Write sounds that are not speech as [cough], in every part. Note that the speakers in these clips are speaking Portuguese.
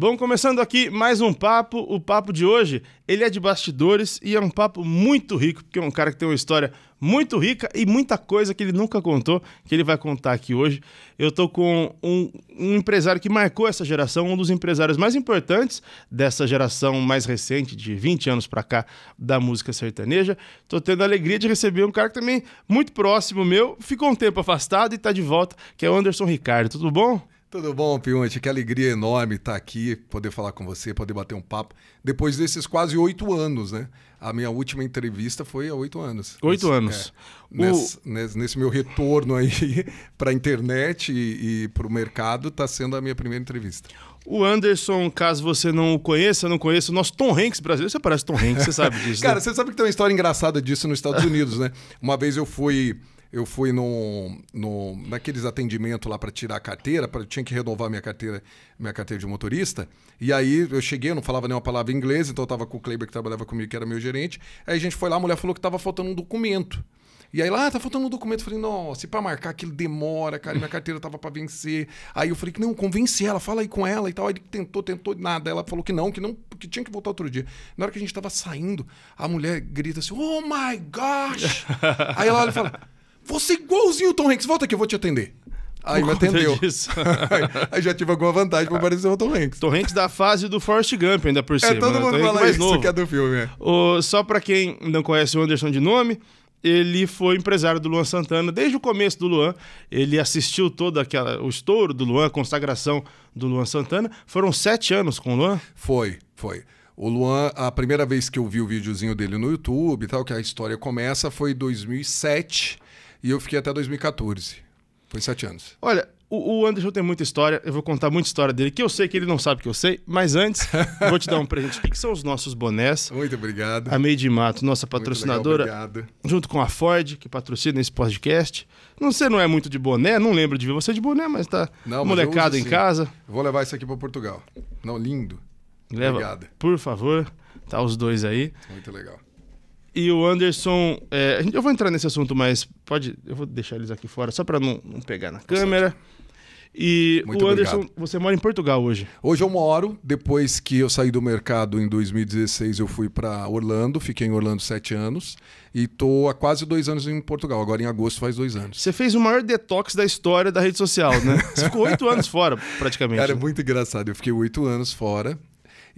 Bom, começando aqui mais um papo. O papo de hoje, ele é de bastidores e é um papo muito rico, porque é um cara que tem uma história muito rica e muita coisa que ele nunca contou, que ele vai contar aqui hoje. Eu tô com um, um empresário que marcou essa geração, um dos empresários mais importantes dessa geração mais recente, de 20 anos para cá, da música sertaneja. Tô tendo a alegria de receber um cara que também muito próximo meu, ficou um tempo afastado e tá de volta, que é o Anderson Ricardo. Tudo bom? Tudo bom, Pionte. Que alegria enorme estar aqui, poder falar com você, poder bater um papo. Depois desses quase oito anos, né? A minha última entrevista foi há oito anos. Oito anos. É, o... nesse, nesse, nesse, meu retorno aí [laughs] para a internet e, e para o mercado, está sendo a minha primeira entrevista. O Anderson, caso você não o conheça, não conheça, o nosso Tom Hanks brasileiro. Você parece Tom Hanks, você sabe [laughs] disso. Cara, né? você sabe que tem uma história engraçada disso nos Estados Unidos, né? Uma vez eu fui eu fui num, num, naqueles atendimentos lá para tirar a carteira, pra, tinha que renovar minha carteira, minha carteira de motorista. E aí eu cheguei, eu não falava nenhuma palavra inglesa, então eu tava com o Kleber que trabalhava comigo, que era meu gerente. Aí a gente foi lá, a mulher falou que tava faltando um documento. E aí lá, ah, tá faltando um documento. Eu falei, nossa, e pra marcar aquilo demora, cara, e minha carteira tava para vencer. Aí eu falei que não, convence ela, fala aí com ela e tal. Aí ele tentou, tentou, nada. Ela falou que não, que não, que tinha que voltar outro dia. Na hora que a gente tava saindo, a mulher grita assim, oh my gosh! [laughs] aí ela olha e fala você igualzinho o Tom Hanks, volta aqui, eu vou te atender. Aí me atendeu. [laughs] aí já tive alguma vantagem pra parecer o Tom Hanks. Tom Hanks da fase do Forrest Gump, ainda por é, cima. É, todo né? mundo fala mais isso, novo. que é do filme. É. O, só pra quem não conhece o Anderson de nome, ele foi empresário do Luan Santana desde o começo do Luan. Ele assistiu todo aquela, o estouro do Luan, a consagração do Luan Santana. Foram sete anos com o Luan? Foi, foi. O Luan, a primeira vez que eu vi o videozinho dele no YouTube e tal, que a história começa, foi em 2007 e eu fiquei até 2014. Foi sete anos. Olha, o, Anderson tem muita história, eu vou contar muita história dele, que eu sei que ele não sabe que eu sei, mas antes, [laughs] vou te dar um presente. O que, são os nossos bonés? Muito obrigado. A Meio de Mato, nossa patrocinadora. Legal, obrigado. Junto com a Ford, que patrocina esse podcast. Não, sei não é muito de boné, não lembro de ver você de boné, mas tá não, mas molecado em casa. Vou levar isso aqui para Portugal. Não, lindo. Leva, obrigado. por favor. Tá os dois aí. Muito legal e o Anderson. É, eu vou entrar nesse assunto, mas pode. Eu vou deixar eles aqui fora, só para não, não, pegar na câmera. E Muito o Anderson, obrigado. você mora em Portugal hoje? Hoje eu moro. Depois que eu saí do mercado em 2016, eu fui para Orlando, fiquei em Orlando sete anos e tô há quase dois anos em Portugal. Agora em agosto faz dois anos. Você fez o maior detox da história da rede social, né? Você ficou oito anos fora, praticamente. Cara, é né? muito engraçado. Eu fiquei oito anos fora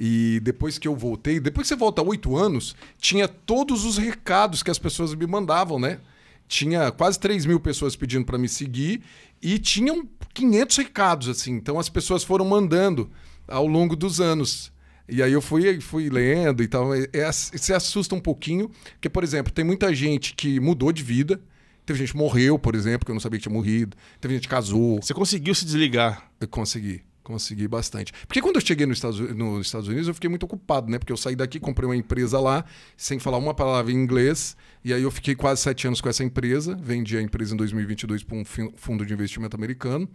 e depois que eu voltei, depois que você volta oito anos, tinha todos os recados que as pessoas me mandavam, né? Tinha quase 3 mil pessoas pedindo para me seguir e tinham 500 recados, assim. Então as pessoas foram mandando ao longo dos anos. E aí eu fui, fui lendo e tal. Você é, é, assusta um pouquinho, porque, por exemplo, tem muita gente que mudou de vida. Teve gente que morreu, por exemplo, que eu não sabia que tinha morrido. Teve gente que casou. Você conseguiu se desligar? Eu consegui consegui bastante. Porque quando eu cheguei nos Estados, nos Estados Unidos, eu fiquei muito ocupado, né? Porque eu saí daqui, comprei uma empresa lá, sem falar uma palavra em inglês, e aí eu fiquei quase sete anos com essa empresa, vendi a empresa em 2022 para um fundo de investimento americano,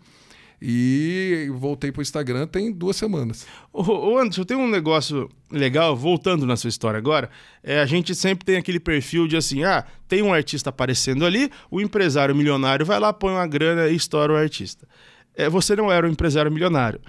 e voltei para o Instagram tem duas semanas. Ô, ô Anderson, tem um negócio legal, voltando na sua história agora, é, a gente sempre tem aquele perfil de assim, ah, tem um artista aparecendo ali, o empresário milionário vai lá, põe uma grana e estoura o artista é, você não era um empresário milionário.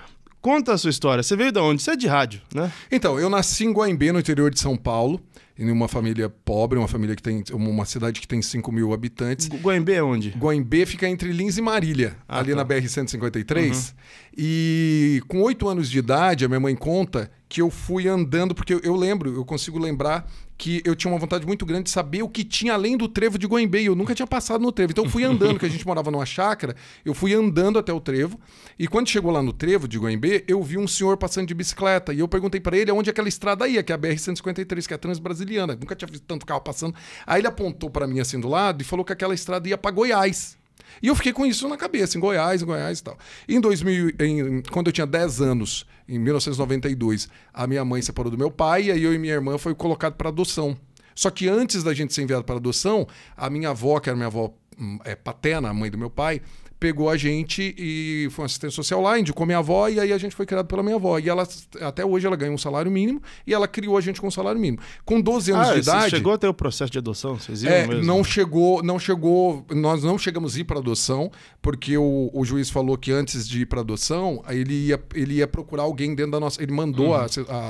Conta a sua história. Você veio de onde? Você é de rádio, né? Então, eu nasci em Guaimbê, no interior de São Paulo, em uma família pobre, uma família que tem. uma cidade que tem 5 mil habitantes. Guaimbê é onde? Guaimbê fica entre Lins e Marília, ah, ali tá. na BR-153. Uhum. E com 8 anos de idade, a minha mãe conta que eu fui andando, porque eu lembro, eu consigo lembrar que eu tinha uma vontade muito grande de saber o que tinha além do trevo de Goimbei. Eu nunca tinha passado no trevo. Então eu fui andando, que a gente morava numa chácara, eu fui andando até o trevo. E quando chegou lá no trevo de Goimbei, eu vi um senhor passando de bicicleta. E eu perguntei para ele onde é aquela estrada ia, que é a BR-153, que é a Transbrasiliana. Nunca tinha visto tanto carro passando. Aí ele apontou para mim assim do lado e falou que aquela estrada ia para Goiás. E eu fiquei com isso na cabeça, em Goiás, em Goiás e tal. Em 2000, em, quando eu tinha 10 anos, em 1992, a minha mãe separou do meu pai e aí eu e minha irmã foi colocado para adoção. Só que antes da gente ser enviado para adoção, a minha avó, que era minha avó hum, é, paterna, a mãe do meu pai, pegou a gente e foi uma assistente social lá, indicou minha avó e aí a gente foi criado pela minha avó. E ela, até hoje, ela ganha um salário mínimo e ela criou a gente com um salário mínimo. Com 12 anos ah, de idade. chegou a ter o processo de adoção? Vocês viram é, mesmo? Não chegou, não chegou, nós não chegamos a ir para adoção, porque o, o, juiz falou que antes de ir para adoção, ele ia, ele ia procurar alguém dentro da nossa. Ele mandou uhum. a,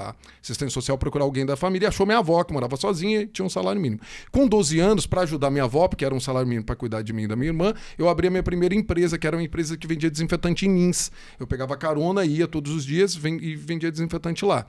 a assistente social procurar alguém da família e achou minha avó, que morava sozinha e tinha um salário mínimo. Com 12 anos, para ajudar minha avó, porque era um salário mínimo para cuidar de mim e da minha irmã, eu abri a minha primeira empresa empresa, que era uma empresa que vendia desinfetante em Nins. Eu pegava carona, ia todos os dias e vendia desinfetante lá.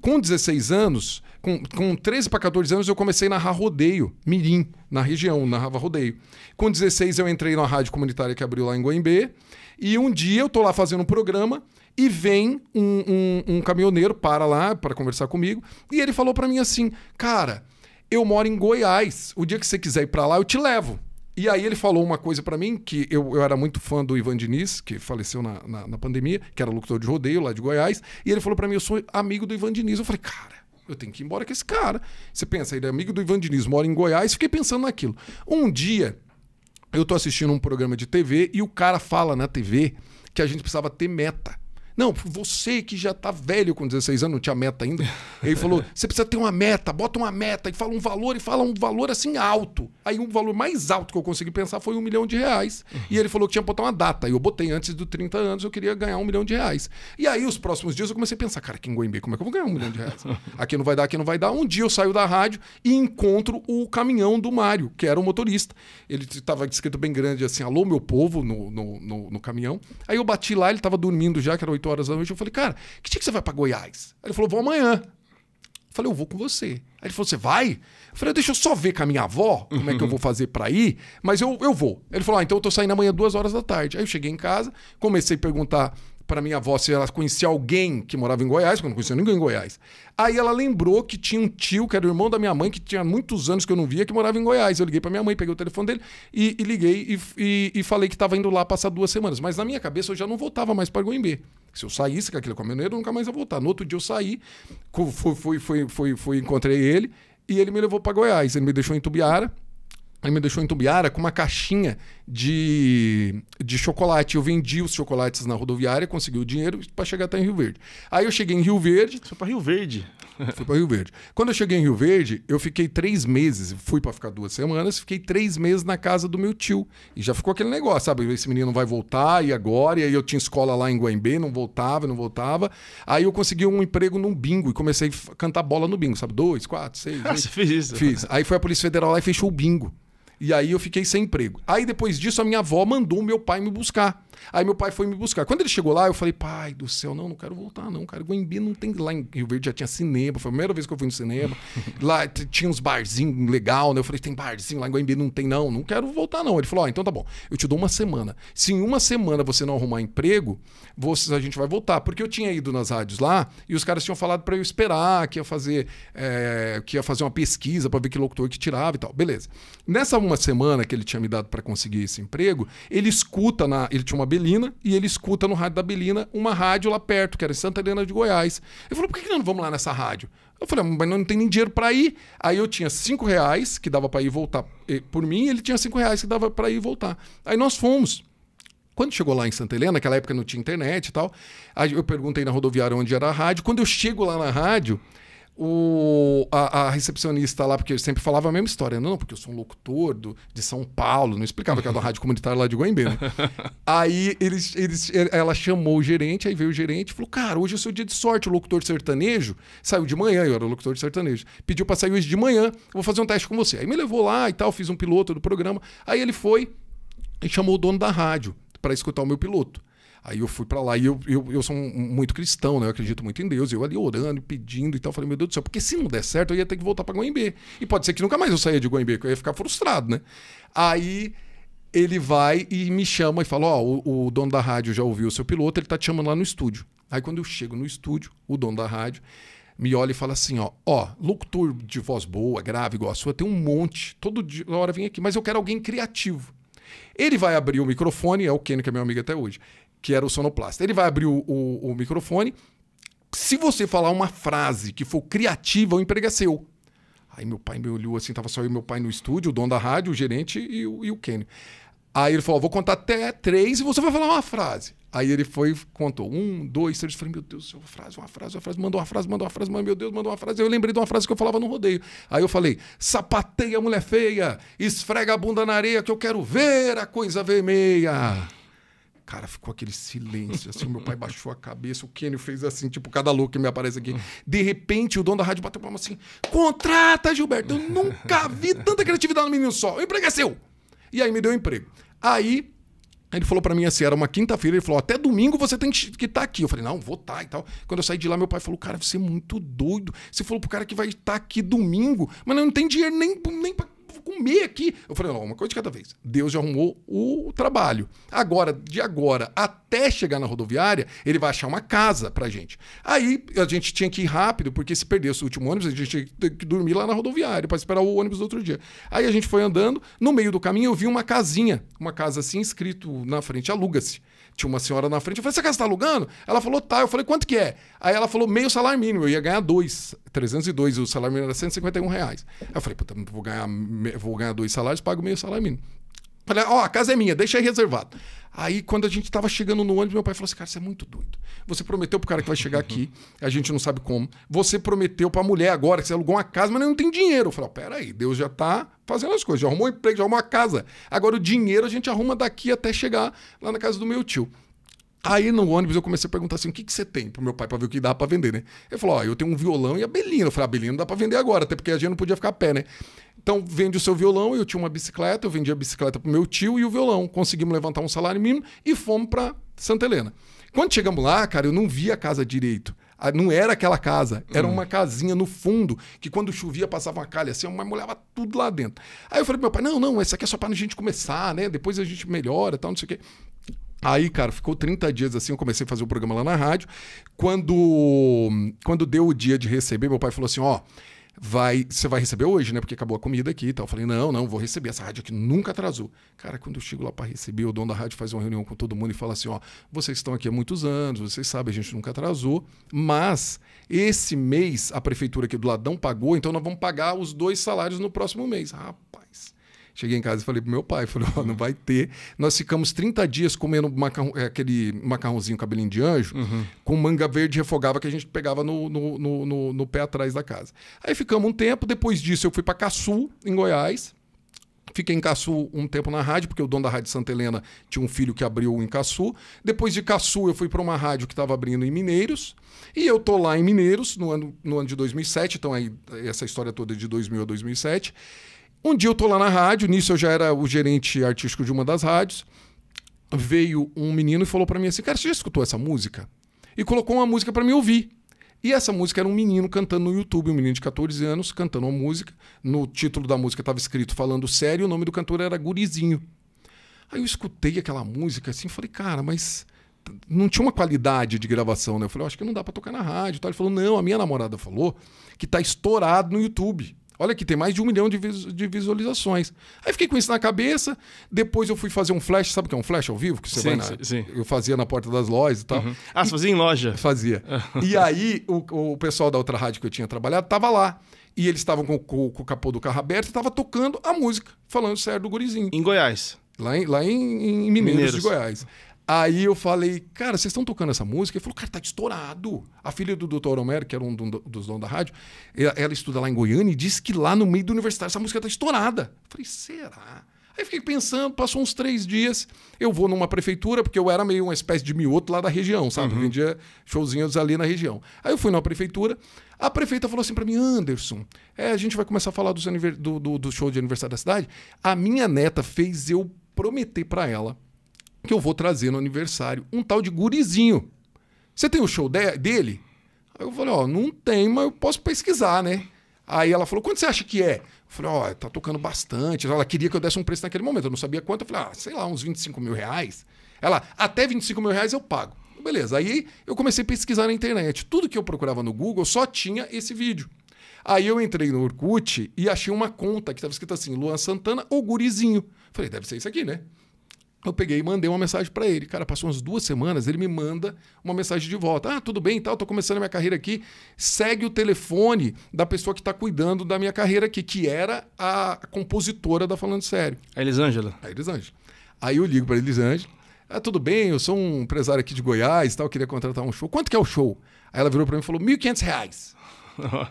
Com 16 anos, com, com 13 para 14 anos, eu comecei a narrar rodeio, mirim, na região, narrava rodeio. Com 16 eu entrei na rádio comunitária que abriu lá em Goimbê, e um dia eu tô lá fazendo um programa e vem um, um, um caminhoneiro para lá para conversar comigo, e ele falou para mim assim, cara, eu moro em Goiás, o dia que você quiser ir para lá eu te levo. E aí ele falou uma coisa para mim, que eu, eu era muito fã do Ivan Diniz, que faleceu na, na, na pandemia, que era locutor de rodeio lá de Goiás, e ele falou para mim, eu sou amigo do Ivan Diniz. Eu falei, cara, eu tenho que ir embora com esse cara. Você pensa, ele é amigo do Ivan Diniz, mora em Goiás, fiquei pensando naquilo. Um dia, eu tô assistindo um programa de TV e o cara fala na TV que a gente precisava ter meta. Não, você que já tá velho com 16 anos, não tinha meta ainda. Ele falou: [laughs] você precisa ter uma meta, bota uma meta e fala um valor e fala um valor assim alto. Aí um valor mais alto que eu consegui pensar foi um milhão de reais. Uhum. E ele falou que tinha que botar uma data. E eu botei antes dos 30 anos, eu queria ganhar um milhão de reais. E aí, os próximos dias, eu comecei a pensar: cara, aqui em Goiânia, como é que eu vou ganhar um milhão de reais? [laughs] Aqui não vai dar, aqui não vai dar. Um dia eu saio da rádio e encontro o caminhão do Mário, que era o motorista. Ele estava escrito bem grande assim: alô, meu povo, no, no, no, no caminhão. Aí eu bati lá, ele estava dormindo já, que era 8 8 horas da noite. Eu falei, cara, que dia que você vai para Goiás? Aí ele falou, vou amanhã. Eu falei, eu vou com você. Aí ele falou, você vai? Eu falei, ah, deixa eu só ver com a minha avó como é que eu uhum. vou fazer para ir, mas eu, eu vou. Ele falou, ah, então eu tô saindo amanhã duas horas da tarde. Aí eu cheguei em casa, comecei a perguntar para minha avó se ela conhecia alguém que morava em Goiás, porque eu não conhecia ninguém em Goiás. Aí ela lembrou que tinha um tio, que era o irmão da minha mãe, que tinha muitos anos que eu não via, que morava em Goiás. Eu liguei para minha mãe, peguei o telefone dele e, e liguei e, e, e, falei que estava indo lá passar duas semanas. Mas na minha cabeça eu já não voltava mais para Goiânia. Se eu saísse é com aquele caminhoneiro, eu nunca mais ia voltar. No outro dia eu saí, fui, fui, fui, fui, fui encontrei ele e ele me levou para Goiás. Ele me deixou em Tubiara. Ele me deixou em Tubiara com uma caixinha de, de chocolate. Eu vendi os chocolates na rodoviária, consegui o dinheiro para chegar até em Rio Verde. Aí eu cheguei em Rio Verde. Só para Rio Verde? Fui para Rio Verde. Quando eu cheguei em Rio Verde, eu fiquei três meses, fui para ficar duas semanas, fiquei três meses na casa do meu tio. E já ficou aquele negócio, sabe? Esse menino vai voltar, e agora? E aí eu tinha escola lá em Guaimbê, não voltava, não voltava. Aí eu consegui um emprego num bingo e comecei a cantar bola no bingo, sabe? Dois, quatro, seis. [laughs] Ah, você fez isso? Fiz. Aí foi a Polícia Federal lá e fechou o bingo. E aí eu fiquei sem emprego. Aí depois disso a minha avó mandou meu pai me buscar. Aí meu pai foi me buscar. Quando ele chegou lá, eu falei, pai do céu, não, não quero voltar, não, cara. Guembi não tem. Lá em Rio Verde já tinha cinema, foi a primeira vez que eu fui no cinema. [laughs] lá tinha uns barzinhos legal, né? Eu falei, tem barzinho lá em Guembi, não tem, não, não quero voltar, não. Ele falou, ó, oh, então tá bom, eu te dou uma semana. Se em uma semana você não arrumar emprego, você, a gente vai voltar. Porque eu tinha ido nas rádios lá e os caras tinham falado para eu esperar, que ia fazer, é, que ia fazer uma pesquisa para ver que locutor que tirava e tal. Beleza. Nessa uma semana que ele tinha me dado para conseguir esse emprego, ele escuta na. Ele tinha uma Belina e ele escuta no rádio da Belina uma rádio lá perto, que era em Santa Helena de Goiás. Ele falou: por que, que não vamos lá nessa rádio? Eu falei, ah, mas não tem nem dinheiro para ir. Aí eu tinha cinco reais que dava para ir e voltar eh, por mim, e ele tinha cinco reais que dava para ir e voltar. Aí nós fomos. Quando chegou lá em Santa Helena, naquela época não tinha internet e tal, aí eu perguntei na rodoviária onde era a rádio. Quando eu chego lá na rádio, o, a, a, recepcionista lá, porque eu sempre falava a mesma história, não, porque eu sou um locutor do, de São Paulo, não explicava que era da [laughs] rádio comunitária lá de Goiânia. Né? aí eles, eles, ela chamou o gerente, aí veio o gerente e falou: Cara, hoje é o seu dia de sorte, o locutor sertanejo saiu de manhã, eu era o locutor sertanejo, pediu para sair hoje de manhã, vou fazer um teste com você. Aí me levou lá e tal, fiz um piloto do programa. Aí ele foi e chamou o dono da rádio para escutar o meu piloto. Aí eu fui para lá e eu, eu, eu sou um, muito cristão, né? Eu acredito muito em Deus. Eu ali orando, pedindo e tal. Falei, meu Deus do céu, porque se não der certo, eu ia ter que voltar para Goiânia. E pode ser que nunca mais eu saia de Goiânia, porque eu ia ficar frustrado, né? Aí ele vai e me chama e fala: Ó, oh, o, o, dono da rádio já ouviu o seu piloto, ele tá te chamando lá no estúdio. Aí quando eu chego no estúdio, o dono da rádio me olha e fala assim: Ó, ó, locutor de voz boa, grave igual a sua, tem um monte. Todo dia, na hora vem aqui, mas eu quero alguém criativo. Ele vai abrir o microfone, é o Kenny, que é meu amigo até hoje que era o sonoplasta. Ele vai abrir o, o, o microfone. Se você falar uma frase que for criativa, o emprego é seu. Aí meu pai me olhou assim, tava só eu e meu pai no estúdio, o dono da rádio, o gerente e o, e o Kenny. Aí ele falou: vou contar até três e você vai falar uma frase. Aí ele foi, contou. Um, dois, três. Eu falei, meu Deus, uma frase, uma frase, uma frase. Mandou uma frase, mandou uma frase, mas meu Deus, mandou uma frase. Eu lembrei de uma frase que eu falava no rodeio. Aí eu falei, sapateia mulher feia, esfrega a bunda na areia que eu quero ver a coisa vermelha. Cara, ficou aquele silêncio, assim, o meu pai baixou a cabeça, o Kenny fez assim, tipo, cada louco que me aparece aqui. De repente, o dono da rádio bateu palma assim, contrata, Gilberto, eu nunca vi tanta criatividade no menino só, o emprego é seu. E aí me deu um emprego. Aí, ele falou para mim assim, era uma quinta-feira, ele falou, até domingo você tem que estar tá aqui. Eu falei, não, vou estar tá, e tal. Quando eu saí de lá, meu pai falou, cara, você é muito doido. Você falou pro cara que vai estar tá aqui domingo, mas não tem dinheiro nem, nem pra vou comer aqui. Eu falei, não, uma coisa de cada vez. Deus já arrumou o trabalho. Agora, de agora até chegar na rodoviária, ele vai achar uma casa pra gente. Aí a gente tinha que ir rápido, porque se perdesse o último ônibus, a gente tinha que dormir lá na rodoviária para esperar o ônibus do outro dia. Aí a gente foi andando, no meio do caminho eu vi uma casinha, uma casa assim escrito na frente, aluga-se. Tinha uma senhora na frente. Eu falei, essa casa tá alugando? Ela falou, tá. Eu falei, quanto que é? Aí ela falou, meio salário mínimo. Eu ia ganhar dois, 302. O salário mínimo era 151 reais. Aí eu falei, puta, vou ganhar, vou ganhar dois salários, pago meio salário mínimo. Falei, ó, oh, a casa é minha, deixa aí reservado. Aí, quando a gente tava chegando no ônibus, meu pai falou assim: cara, você é muito doido. Você prometeu pro cara que vai chegar aqui, [laughs] a gente não sabe como. Você prometeu pra mulher agora que você alugou uma casa, mas não tem dinheiro. Eu falei: oh, peraí, Deus já tá fazendo as coisas, já arrumou um emprego, já arrumou uma casa. Agora o dinheiro a gente arruma daqui até chegar lá na casa do meu tio. Aí no ônibus eu comecei a perguntar assim: o que, que você tem pro meu pai para ver o que dá para vender, né? Ele falou: ó, oh, eu tenho um violão e a Belina. Eu falei: a Belina não dá para vender agora, até porque a gente não podia ficar a pé, né? Então vende o seu violão, eu tinha uma bicicleta, eu vendi a bicicleta pro meu tio e o violão. Conseguimos levantar um salário mínimo e fomos para Santa Helena. Quando chegamos lá, cara, eu não vi a casa direito. Ah, não era aquela casa, era hum. uma casinha no fundo, que quando chovia passava uma calha assim, mas molhava tudo lá dentro. Aí eu falei pro meu pai: não, não, essa aqui é só pra gente começar, né? Depois a gente melhora e tal, não sei o quê. Aí, cara, ficou 30 dias assim, eu comecei a fazer o programa lá na rádio. Quando, quando deu o dia de receber, meu pai falou assim: ó, vai, você vai receber hoje, né? Porque acabou a comida aqui e tal. Eu falei: não, não, vou receber. Essa rádio aqui nunca atrasou. Cara, quando eu chego lá para receber, o dono da rádio faz uma reunião com todo mundo e fala assim: ó, vocês estão aqui há muitos anos, vocês sabem, a gente nunca atrasou, mas esse mês a prefeitura aqui do lado não pagou, então nós vamos pagar os dois salários no próximo mês. Rapaz. Cheguei em casa e falei pro meu pai, [laughs] falei, oh, não vai ter. Nós ficamos 30 dias comendo macarrão, é, aquele macarrãozinho cabelinho de anjo uhum. com manga verde refogava que a gente pegava no, no, no, no, no pé atrás da casa. Aí ficamos um tempo, depois disso eu fui para Caçu, em Goiás. Fiquei em Caçu um tempo na rádio, porque o dono da Rádio Santa Helena tinha um filho que abriu em Caçu. Depois de Caçu, eu fui para uma rádio que estava abrindo em Mineiros. E eu tô lá em Mineiros no ano, no ano de 2007, então aí essa história toda é de 2000 a 2007. Um dia eu tô lá na rádio, nisso eu já era o gerente artístico de uma das rádios. Veio um menino e falou para mim assim: "Cara, você já escutou essa música?" E colocou uma música para me ouvir. E essa música era um menino cantando no YouTube, um menino de 14 anos cantando uma música. No título da música estava escrito falando sério, o nome do cantor era Gurizinho. Aí eu escutei aquela música assim, falei: "Cara, mas não tinha uma qualidade de gravação, né? Eu falei, acho que não dá para tocar na rádio. Ele falou, não, a minha namorada falou que tá estourado no YouTube. Olha aqui, tem mais de um milhão de, visualizações. Aí fiquei com isso na cabeça. Depois eu fui fazer um flash, sabe o que é um flash ao vivo? Que você sim, vai na, sim. Eu fazia na porta das lojas e tal. Uhum. Ah, você fazia em loja? Fazia. [laughs] e aí o, o pessoal da outra rádio que eu tinha trabalhado estava lá. E eles estavam com, com, com, o capô do carro aberto e estava tocando a música, falando sério do gurizinho. Em Goiás. Lá em, lá em, em Mineiros, Mineiros, de Goiás. Aí eu falei, cara, vocês estão tocando essa música? Ele falou, cara, tá estourado. A filha do Dr. Homero, que era um dos donos da rádio, ela, ela estuda lá em Goiânia e disse que lá no meio do universitário essa música tá estourada. Eu falei, será? Aí fiquei pensando, passou uns três dias, eu vou numa prefeitura, porque eu era meio uma espécie de mioto lá da região, sabe? Uhum. Vendia showzinhos ali na região. Aí eu fui numa prefeitura, a prefeita falou assim para mim, Anderson, é, a gente vai começar a falar do, do, do show de aniversário da cidade. A minha neta fez eu prometer para ela que eu vou trazer no aniversário. Um tal de gurizinho. Você tem o show de dele? Aí eu falei, ó, não tem, mas eu posso pesquisar, né? Aí ela falou, quanto você acha que é? Eu falei, ó, tá tocando bastante. Ela queria que eu desse um preço naquele momento, eu não sabia quanto. Eu falei, ah, sei lá, uns 25 mil reais. Ela, até 25 mil reais eu pago. Beleza, aí eu comecei a pesquisar na internet. Tudo que eu procurava no Google só tinha esse vídeo. Aí eu entrei no Orkut e achei uma conta que estava escrita assim, Luan Santana ou Gurizinho. Falei, deve ser isso aqui, né? Eu peguei e mandei uma mensagem para ele. Cara, passou umas duas semanas, ele me manda uma mensagem de volta. Ah, tudo bem e tal, tô começando a minha carreira aqui. Segue o telefone da pessoa que está cuidando da minha carreira aqui, que era a compositora da Falando Sério. A Elisângela. A Elisângela. Aí eu ligo para Elisângela. Ah, tudo bem, eu sou um empresário aqui de Goiás e tal, queria contratar um show. Quanto que é o show? Aí ela virou para mim e falou, R$ 1.500. [laughs]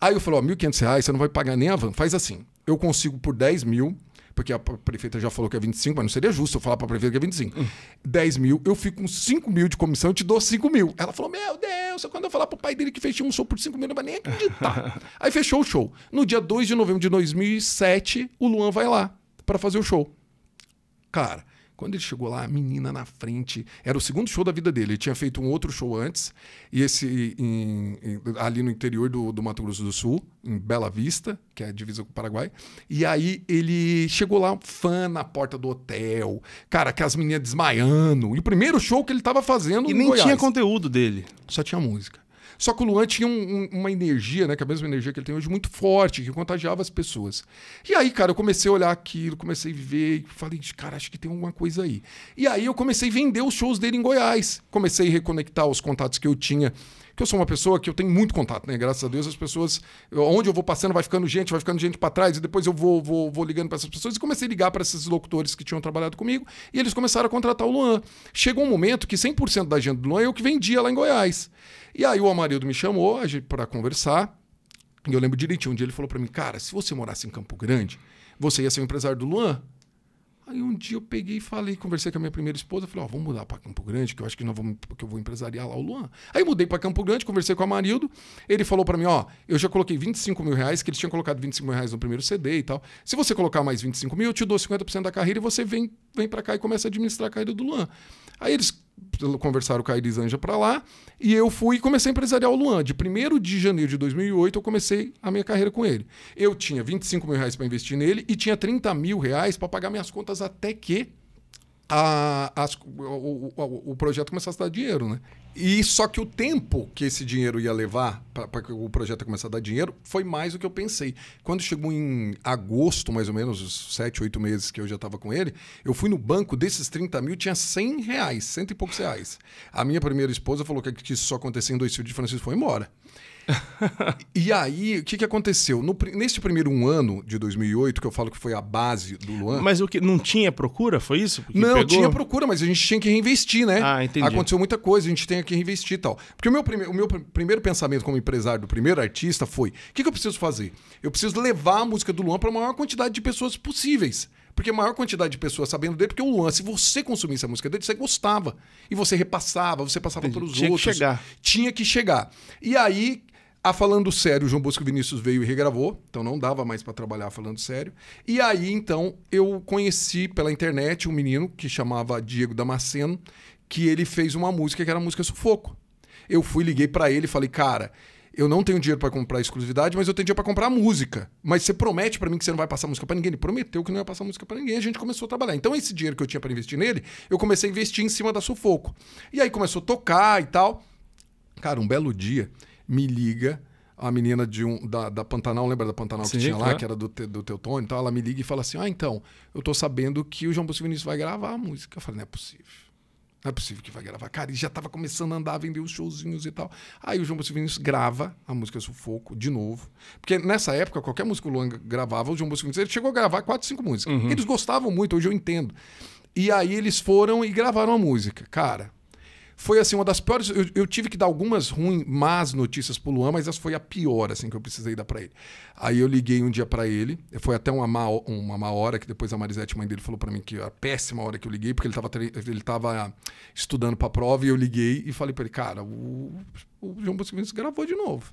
Aí eu falei, R$ 1.500, você não vai pagar nem a van. Faz assim, eu consigo por 10 mil porque a prefeita já falou que é 25, mas não seria justo eu falar para a prefeita que é 25. Hum. 10 mil, eu fico com 5 mil de comissão, e te dou 5 mil. Ela falou, meu Deus, quando eu falar para o pai dele que fechou um show por 5 mil, não vai nem acreditar. [laughs] Aí fechou o show. No dia 2 de novembro de 2007, o Luan vai lá para fazer o show. Cara, quando ele chegou lá, a menina na frente, era o segundo show da vida dele. Ele tinha feito um outro show antes, e esse em, em, ali no interior do, do Mato Grosso do Sul, em Bela Vista, que é a divisa com o Paraguai. E aí ele chegou lá, fã na porta do hotel, cara, que as meninas desmaiando. E o primeiro show que ele estava fazendo. E nem Goiás. tinha conteúdo dele. Só tinha música. Só que o Luan tinha um, um, uma energia, né? Que é a mesma energia que ele tem hoje, muito forte, que contagiava as pessoas. E aí, cara, eu comecei a olhar aquilo, comecei a ver, falei, cara, acho que tem alguma coisa aí. E aí eu comecei a vender os shows dele em Goiás. Comecei a reconectar os contatos que eu tinha que eu sou uma pessoa que eu tenho muito contato, né? Graças a Deus, as pessoas, onde eu vou passando, vai ficando gente, vai ficando gente para trás, e depois eu vou, vou, vou ligando para essas pessoas. E comecei a ligar para esses locutores que tinham trabalhado comigo, e eles começaram a contratar o Luan. Chegou um momento que 100% da agenda do Luan o é que vendia lá em Goiás. E aí o Amarildo me chamou para conversar. E eu lembro direitinho, um dia ele falou para mim, cara, se você morasse em Campo Grande, você ia ser o um empresário do Luan. Aí um dia eu peguei e falei, conversei com a minha primeira esposa, falei, ó, oh, vamos mudar para Campo Grande, que eu acho que, não vou que eu vou empresariar lá o Luan. Aí mudei para Campo Grande, conversei com o Amarildo, ele falou para mim, ó, oh, eu já coloquei 25 mil reais, que eles tinham colocado 25 mil reais no primeiro CD e tal. Se você colocar mais 25 mil, eu te dou 50% da carreira e você vem, vem para cá e começa a administrar a carreira do Luan. Aí eles conversaram com a Iris Anja para lá, e eu fui e comecei a empresariar o Luan. De 1 de janeiro de 2008, eu comecei a minha carreira com ele. Eu tinha 25 mil reais para investir nele e tinha 30 mil reais para pagar minhas contas até que a, as, o, o, o, projeto começasse a dar dinheiro, né? E só que o tempo que esse dinheiro ia levar para que o projeto começasse a dar dinheiro foi mais do que eu pensei. Quando chegou em agosto, mais ou menos, os sete, oito meses que eu já estava com ele, eu fui no banco, desses 30 mil tinha 100 reais, cento e poucos reais. A minha primeira esposa falou que isso só acontecia em dois filhos de Francisco foi embora. [laughs] e aí, o que, que aconteceu? No, nesse primeiro um ano de 2008, que eu falo que foi a base do Luan. Mas o que não tinha procura? Foi isso? Porque não, pegou... tinha procura, mas a gente tinha que reinvestir, né? Ah, entendi. Aconteceu muita coisa, a gente tem que reinvestir e tal. Porque o meu, prime... o meu primeiro pensamento como empresário do primeiro artista foi: o que, que eu preciso fazer? Eu preciso levar a música do Luan para a maior quantidade de pessoas possíveis. Porque a maior quantidade de pessoas sabendo dele, porque o Luan, se você consumisse a música dele, você gostava. E você repassava, você passava para outros. Tinha que chegar. Tinha que chegar. E aí, a ah, Falando Sério, João Bosco Vinícius veio e regravou, então não dava mais para trabalhar Falando Sério. E aí, então, eu conheci pela internet um menino que chamava Diego Damasceno, que ele fez uma música que era a música Sufoco. Eu fui, liguei para ele e falei, cara, eu não tenho dinheiro para comprar exclusividade, mas eu tenho dinheiro para comprar música. Mas você promete para mim que você não vai passar música para ninguém? Ele prometeu que não ia passar música para ninguém. A gente começou a trabalhar. Então esse dinheiro que eu tinha para investir nele, eu comecei a investir em cima da Sufoco. E aí começou a tocar e tal. Cara, um belo dia, me liga, a menina de um, da, da Pantanal, lembra da Pantanal Sim, que tinha lá, que era do, te, do Teutônio e tal? Ela me liga e fala assim: Ah, então, eu tô sabendo que o João Bosco Vinícius vai gravar a música. Eu falei: Não é possível. Não é possível que vai gravar. Cara, e já tava começando a andar, a vender os showzinhos e tal. Aí o João Bosco Vinícius grava a música Sufoco de novo. Porque nessa época, qualquer músico longa gravava, o João Bosco Vinícius ele chegou a gravar quatro, cinco músicas. Uhum. Eles gostavam muito, hoje eu entendo. E aí eles foram e gravaram a música. Cara, foi assim, uma das piores. Eu, eu tive que dar algumas ruins, más notícias pro Luan, mas essa foi a pior, assim, que eu precisei dar para ele. Aí eu liguei um dia para ele, foi até uma má, uma má hora, que depois a Marisete, mãe dele, falou para mim que era a péssima hora que eu liguei, porque ele tava, ele tava estudando para prova, e eu liguei e falei para ele, cara, o, o João Bosco gravou de novo.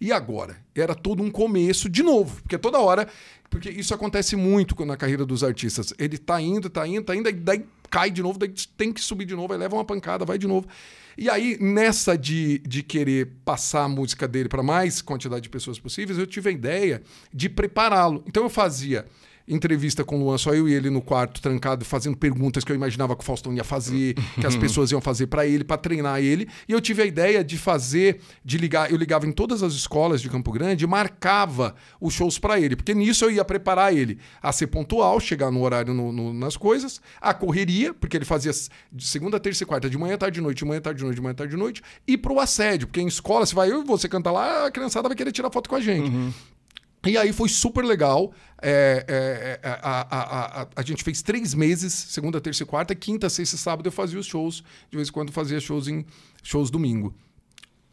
E agora? Era todo um começo de novo, porque toda hora, porque isso acontece muito na carreira dos artistas. Ele tá indo, tá indo, tá indo, daí, cai de novo, daí tem que subir de novo, aí leva uma pancada, vai de novo. E aí, nessa de, de querer passar a música dele para mais quantidade de pessoas possíveis, eu tive a ideia de prepará-lo. Então eu fazia entrevista com o Luan, só eu e ele no quarto, trancado, fazendo perguntas que eu imaginava que o Faustão ia fazer, que as [laughs] pessoas iam fazer para ele, para treinar ele. E eu tive a ideia de fazer, de ligar, eu ligava em todas as escolas de Campo Grande e marcava os shows para ele, porque nisso eu ia preparar ele a ser pontual, chegar no horário no, no, nas coisas, a correria, porque ele fazia de segunda, terça e quarta, de manhã, tarde, de noite, de manhã, tarde, de noite, de manhã, tarde, de noite, e pro assédio, porque em escola, se vai eu e você cantar lá, a criançada vai querer tirar foto com a gente. Uhum. E aí foi super legal. É, é, é a, a, a, a, gente fez três meses, segunda, terça e quarta, quinta, sexta e sábado eu fazia os shows. De vez em quando fazia shows em shows domingo.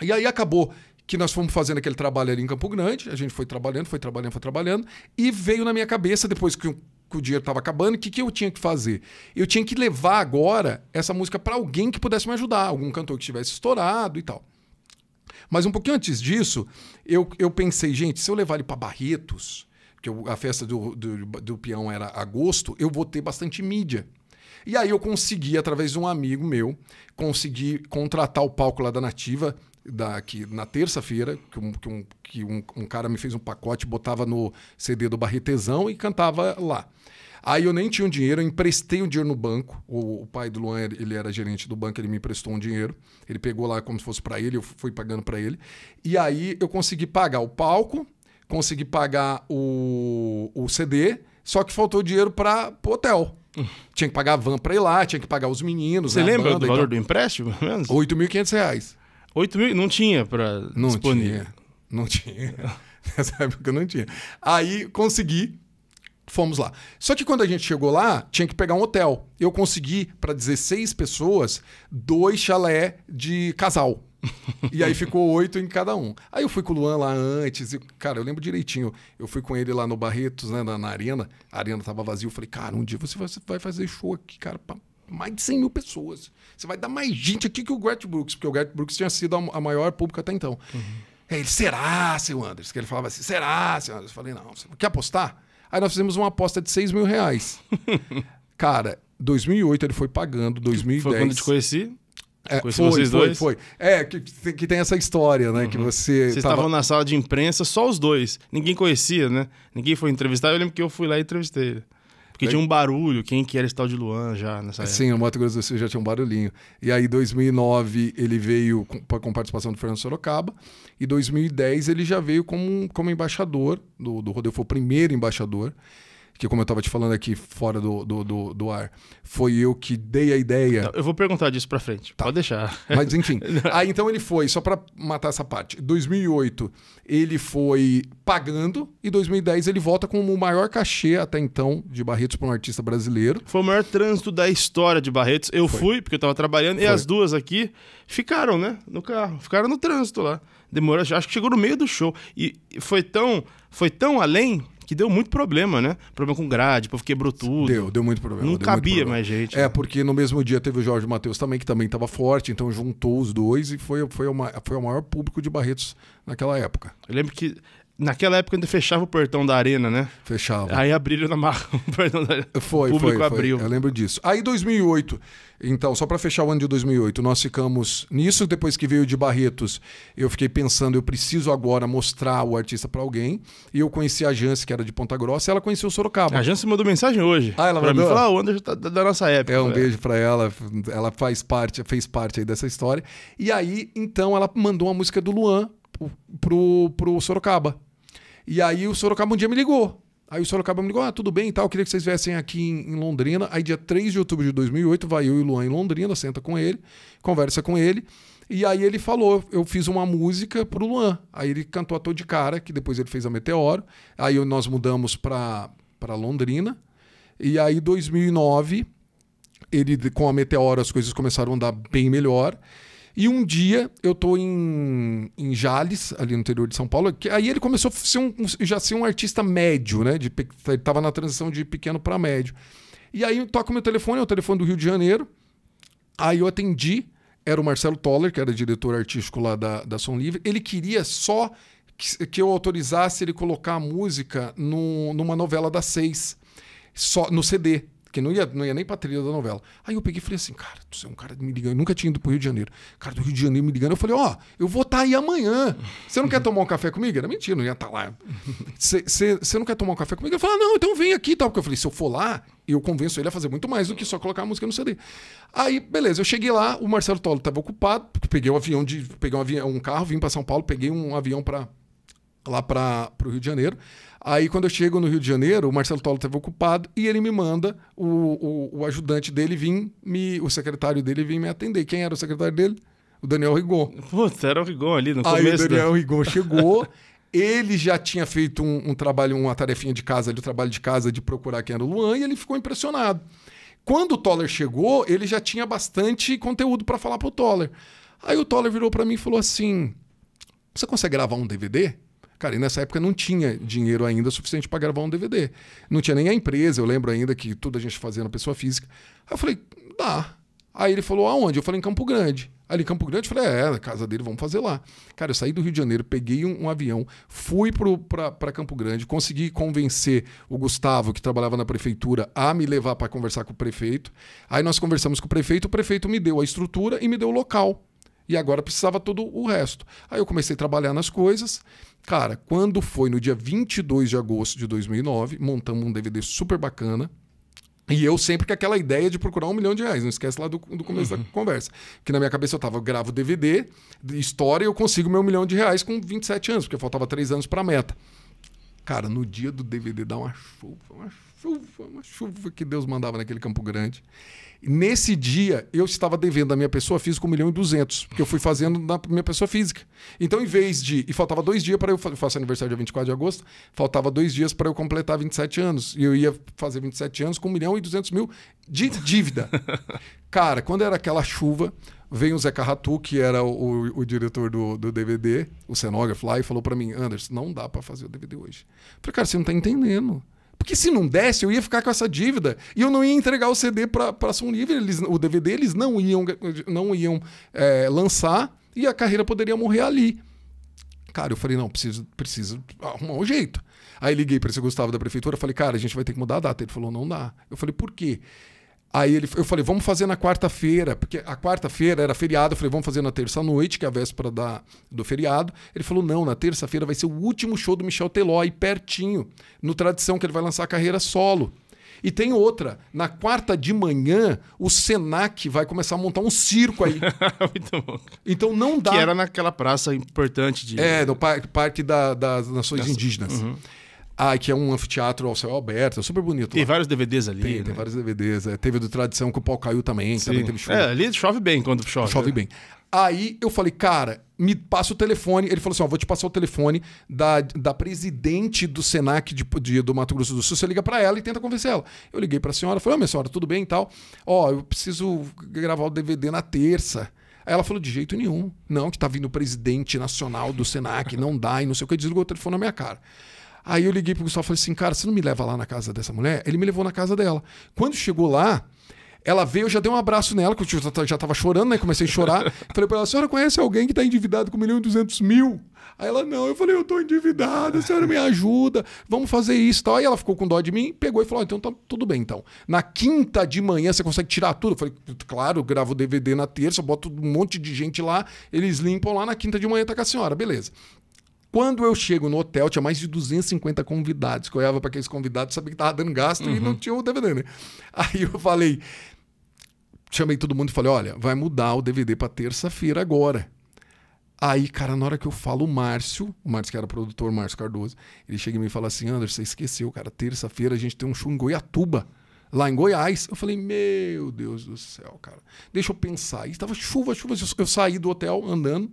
E aí acabou que nós fomos fazendo aquele trabalho ali em Campo Grande. A gente foi trabalhando, foi trabalhando, foi trabalhando. E veio na minha cabeça, depois que, que o dinheiro estava acabando, o que, que eu tinha que fazer? Eu tinha que levar agora essa música para alguém que pudesse me ajudar. Algum cantor que estivesse estourado e tal. Mas um pouquinho antes disso, eu, eu pensei, gente, se eu levar ele para Barretos, que eu, a festa do, do, do peão era agosto, eu vou ter bastante mídia. E aí eu consegui, através de um amigo meu, consegui contratar o palco lá da Nativa, da, que, na terça-feira, que, um, que, um, que um, um, cara me fez um pacote, botava no CD do Barretesão e cantava lá. Aí eu nem tinha um dinheiro, eu emprestei o dinheiro no banco. O, o, pai do Luan, ele era gerente do banco, ele me emprestou um dinheiro. Ele pegou lá como se fosse para ele, eu fui pagando para ele. E aí eu consegui pagar o palco, consegui pagar o, o CD, só que faltou dinheiro para o hotel. Tinha que pagar a van para ir lá, tinha que pagar os meninos. Você né, lembra banda, do valor do empréstimo? R$ 8.500. mil? Não tinha para disponível. Tinha. Não tinha. [laughs] Nessa época não tinha. Aí consegui fomos lá. Só que quando a gente chegou lá, tinha que pegar um hotel. Eu consegui, para 16 pessoas, dois chalé de casal. [laughs] e aí ficou oito em cada um. Aí eu fui com o Luan lá antes, e, cara, eu lembro direitinho. Eu fui com ele lá no Barretos, né, na, na arena. A arena tava vazia. Eu falei, cara, um dia você vai fazer show aqui, cara, pra mais de 100 mil pessoas. Você vai dar mais gente aqui que o Gert Brooks, porque o Gert Brooks tinha sido a, a maior pública até então. Uhum. Aí ele, será, seu Anderson? Que ele falava assim, será, seu Anderson? Eu falei, não, você quer apostar? Aí nós fizemos uma aposta de 6 mil reais. [laughs] Cara, 2008 ele foi pagando, 2010... Foi quando te conheci? É, foi, vocês foi, dois? foi. É, que, que tem essa história, né? Uhum. Que você. Vocês tava... estavam na sala de imprensa, só os dois. Ninguém conhecia, né? Ninguém foi entrevistar. Eu lembro que eu fui lá e entrevistei ele. Porque tinha um barulho, quem que era esse tal de Luan já nessa época? Sim, o Mato Grosso do Sul já tinha um barulhinho. E aí, 2009, ele veio com, com participação do Fernando Sorocaba. E 2010, ele já veio como, como embaixador do, do Rodolfo, o primeiro embaixador que como eu estava te falando aqui fora do, do, do, do, ar, foi eu que dei a ideia. eu vou perguntar disso para frente, tá. pode deixar. Mas enfim, [laughs] aí então ele foi, só para matar essa parte, 2008 ele foi pagando e 2010 ele volta com o maior cachê até então de Barretos para um artista brasileiro. Foi o maior trânsito da história de Barretos. Eu foi. fui, porque eu estava trabalhando, foi. e as duas aqui ficaram, né, no carro, ficaram no trânsito lá. demora acho que chegou no meio do show. E foi tão, foi tão além que deu muito problema, né? Problema com grade, o povo quebrou tudo. Deu, deu muito problema. Não cabia problema. mais gente. É, porque no mesmo dia teve o Jorge Matheus também, que também estava forte, então juntou os dois e foi, foi, uma, foi o maior público de Barretos naquela época. Eu lembro que Naquela época ainda fechava o portão da arena, né? Fechava. Aí abriram na marra [laughs] o portão da arena. Foi, o público foi, abriu. Eu lembro disso. Aí 2008, então, só para fechar o ano de 2008, nós ficamos nisso. Depois que veio de Barretos, eu fiquei pensando, eu preciso agora mostrar o artista para alguém. E eu conheci a Jance, que era de Ponta Grossa, e ela conheceu o Sorocaba. A Jance mandou mensagem hoje. Ah, ela pra mandou? Pra mim, falar, ah, o Anderson tá da nossa época. É, um velho. beijo para ela. Ela faz parte, fez parte aí dessa história. E aí, então, ela mandou uma música do Luan pro, pro, pro Sorocaba. E aí o Sorocaba um dia me ligou. Aí o Sorocaba me ligou, ah, tudo bem e tal, eu queria que vocês viessem aqui em, Londrina. Aí dia 3 de outubro de 2008, vai eu e o Luan em Londrina, senta com ele, conversa com ele. E aí ele falou, eu fiz uma música pro Luan. Aí ele cantou a Tô de Cara, que depois ele fez a Meteoro. Aí nós mudamos pra, pra Londrina. E aí 2009, ele com a Meteoro as coisas começaram a andar bem melhor. E um dia eu tô em, em Jales, ali no interior de São Paulo, que aí ele começou a ser um, já ser um artista médio, né? De, ele tava na transição de pequeno para médio. E aí toca o meu telefone, é o telefone do Rio de Janeiro. Aí eu atendi, era o Marcelo Toller, que era diretor artístico lá da, da Som Livre. Ele queria só que, que eu autorizasse ele colocar a música no, numa novela das seis, só no CD. Porque não ia, não ia nem pra trilha da novela. Aí eu peguei e falei assim, cara, você é um cara me ligando. Eu nunca tinha ido pro Rio de Janeiro. Cara do Rio de Janeiro me ligando. Eu falei, ó, oh, eu vou estar tá aí amanhã. Você não quer tomar um café comigo? Era mentira, não ia estar tá lá. Você não quer tomar um café comigo? Ele falou, ah, não, então vem aqui e tal. Porque eu falei, se eu for lá, eu convenço ele a fazer muito mais do que só colocar a música no CD. Aí, beleza, eu cheguei lá, o Marcelo Tolo tava ocupado, peguei um avião de. Peguei um, avião, um carro, vim para São Paulo, peguei um avião para lá para o Rio de Janeiro. Aí, quando eu chego no Rio de Janeiro, o Marcelo Tolo estava ocupado e ele me manda o, o, o, ajudante dele vir, me, o secretário dele vir me atender. Quem era o secretário dele? O Daniel Rigon. Putz, era o Rigon ali no começo. Aí o né? Daniel da... Rigon chegou, [laughs] ele já tinha feito um, um, trabalho, uma tarefinha de casa, de o um trabalho de casa de procurar quem era o Luan e ele ficou impressionado. Quando o Toller chegou, ele já tinha bastante conteúdo para falar para o Toller. Aí o Toller virou para mim e falou assim: Você consegue gravar um DVD? Cara, e nessa época não tinha dinheiro ainda suficiente para gravar um DVD. Não tinha nem a empresa, eu lembro ainda que tudo a gente fazia na pessoa física. Aí eu falei, dá. Aí ele falou, aonde? Eu falei, em Campo Grande. Ali em Campo Grande, eu falei, é, na casa dele, vamos fazer lá. Cara, eu saí do Rio de Janeiro, peguei um, um avião, fui para Campo Grande, consegui convencer o Gustavo, que trabalhava na prefeitura, a me levar para conversar com o prefeito. Aí nós conversamos com o prefeito, o prefeito me deu a estrutura e me deu o local. E agora precisava todo o resto. Aí eu comecei a trabalhar nas coisas. Cara, quando foi no dia 22 de agosto de 2009, montamos um DVD super bacana. E eu sempre com aquela ideia de procurar um milhão de reais. Não esquece lá do, do começo uhum. da conversa. Que na minha cabeça eu tava, eu gravo DVD, história e eu consigo meu milhão de reais com 27 anos, porque faltava 3 anos para a meta. Cara, no dia do DVD dá uma chuva, uma chuva chuva, uma chuva que Deus mandava naquele Campo Grande. nesse dia, eu estava devendo da minha pessoa física 1 milhão e 200, porque eu fui fazendo na minha pessoa física. Então, em vez de. E faltava dois dias para eu, eu faço aniversário dia 24 de agosto, faltava dois dias para eu completar 27 anos. E eu ia fazer 27 anos com 1 milhão e 200 mil de dívida. [laughs] Cara, quando era aquela chuva, veio o Zé Carratu, que era o, o, o diretor do, do, DVD, o cenógrafo lá, e falou para mim: Anderson, não dá para fazer o DVD hoje. Eu falei, cara, você não tá entendendo. Porque se não desse, eu ia ficar com essa dívida e eu não ia entregar o CD para a Som Livre, eles, o DVD eles não iam, não iam é, lançar e a carreira poderia morrer ali. Cara, eu falei, não, preciso, preciso arrumar um jeito. Aí liguei para esse Gustavo da prefeitura, falei, cara, a gente vai ter que mudar a data. Ele falou, não dá. Eu falei, por quê? Aí ele, eu falei, vamos fazer na quarta-feira, porque a quarta-feira era feriado. Eu falei, vamos fazer na terça-noite, que é a véspera da, do feriado. Ele falou, não, na terça-feira vai ser o último show do Michel Teló, aí pertinho, no Tradição, que ele vai lançar a carreira solo. E tem outra, na quarta de manhã, o Senac vai começar a montar um circo aí. [laughs] Muito bom. Então não dá. Que era naquela praça importante de. É, do par Parque da, das Nações Indígenas. Uhum. Ah, que é um anfiteatro ao céu aberto, é super bonito. Tem lá. vários DVDs ali. Tem, né? tem vários DVDs. É, teve do Tradição que o pau caiu também, Sim. também teve chuva. É, ali chove bem quando chove. Né? Chove bem. Aí eu falei, cara, me passa o telefone. Ele falou assim: ó, vou te passar o telefone da, da presidente do Senac de, de do Mato Grosso do Sul. Você liga para ela e tenta convencer ela. Eu liguei pra senhora, falei, ô, minha senhora, tudo bem e tal. Ó, eu preciso gravar o DVD na terça. Aí ela falou: de jeito nenhum. Não, que tá vindo o presidente nacional do Senac, não dá, e não sei o que. Desligou o telefone na minha cara. Aí eu liguei pro Gustavo e falei assim, cara, você não me leva lá na casa dessa mulher? Ele me levou na casa dela. Quando chegou lá, ela veio, eu já dei um abraço nela, que eu já tava chorando, né? Comecei a chorar. [laughs] Falei pra ela, a senhora conhece alguém que tá endividado com 1 milhão e 200 mil? Aí ela, não. Eu falei, eu tô endividada, a senhora me ajuda, vamos fazer isso e tal. Aí ela ficou com dó de mim, pegou e falou, então tá tudo bem então. Na quinta de manhã você consegue tirar tudo? Eu falei, claro, gravo o DVD na terça, boto um monte de gente lá, eles limpam lá, na quinta de manhã tá com a senhora, beleza. Quando eu chego no hotel, tinha mais de 250 convidados, que eu olhava para aqueles convidados, sabia que tava dando gasto uhum. e não uhum. tinha o DVD, né? Aí eu falei, chamei todo mundo e falei: olha, vai mudar o DVD para terça-feira agora. Aí, cara, na hora que eu falo o Márcio, o Márcio que era produtor, Márcio Cardoso, ele chega e me fala assim: Anderson, você esqueceu, cara, terça-feira a gente tem um show em Goiatuba, lá em Goiás. Eu falei: Meu Deus do céu, cara, deixa eu pensar. E tava chuva, chuva. Eu saí do hotel andando,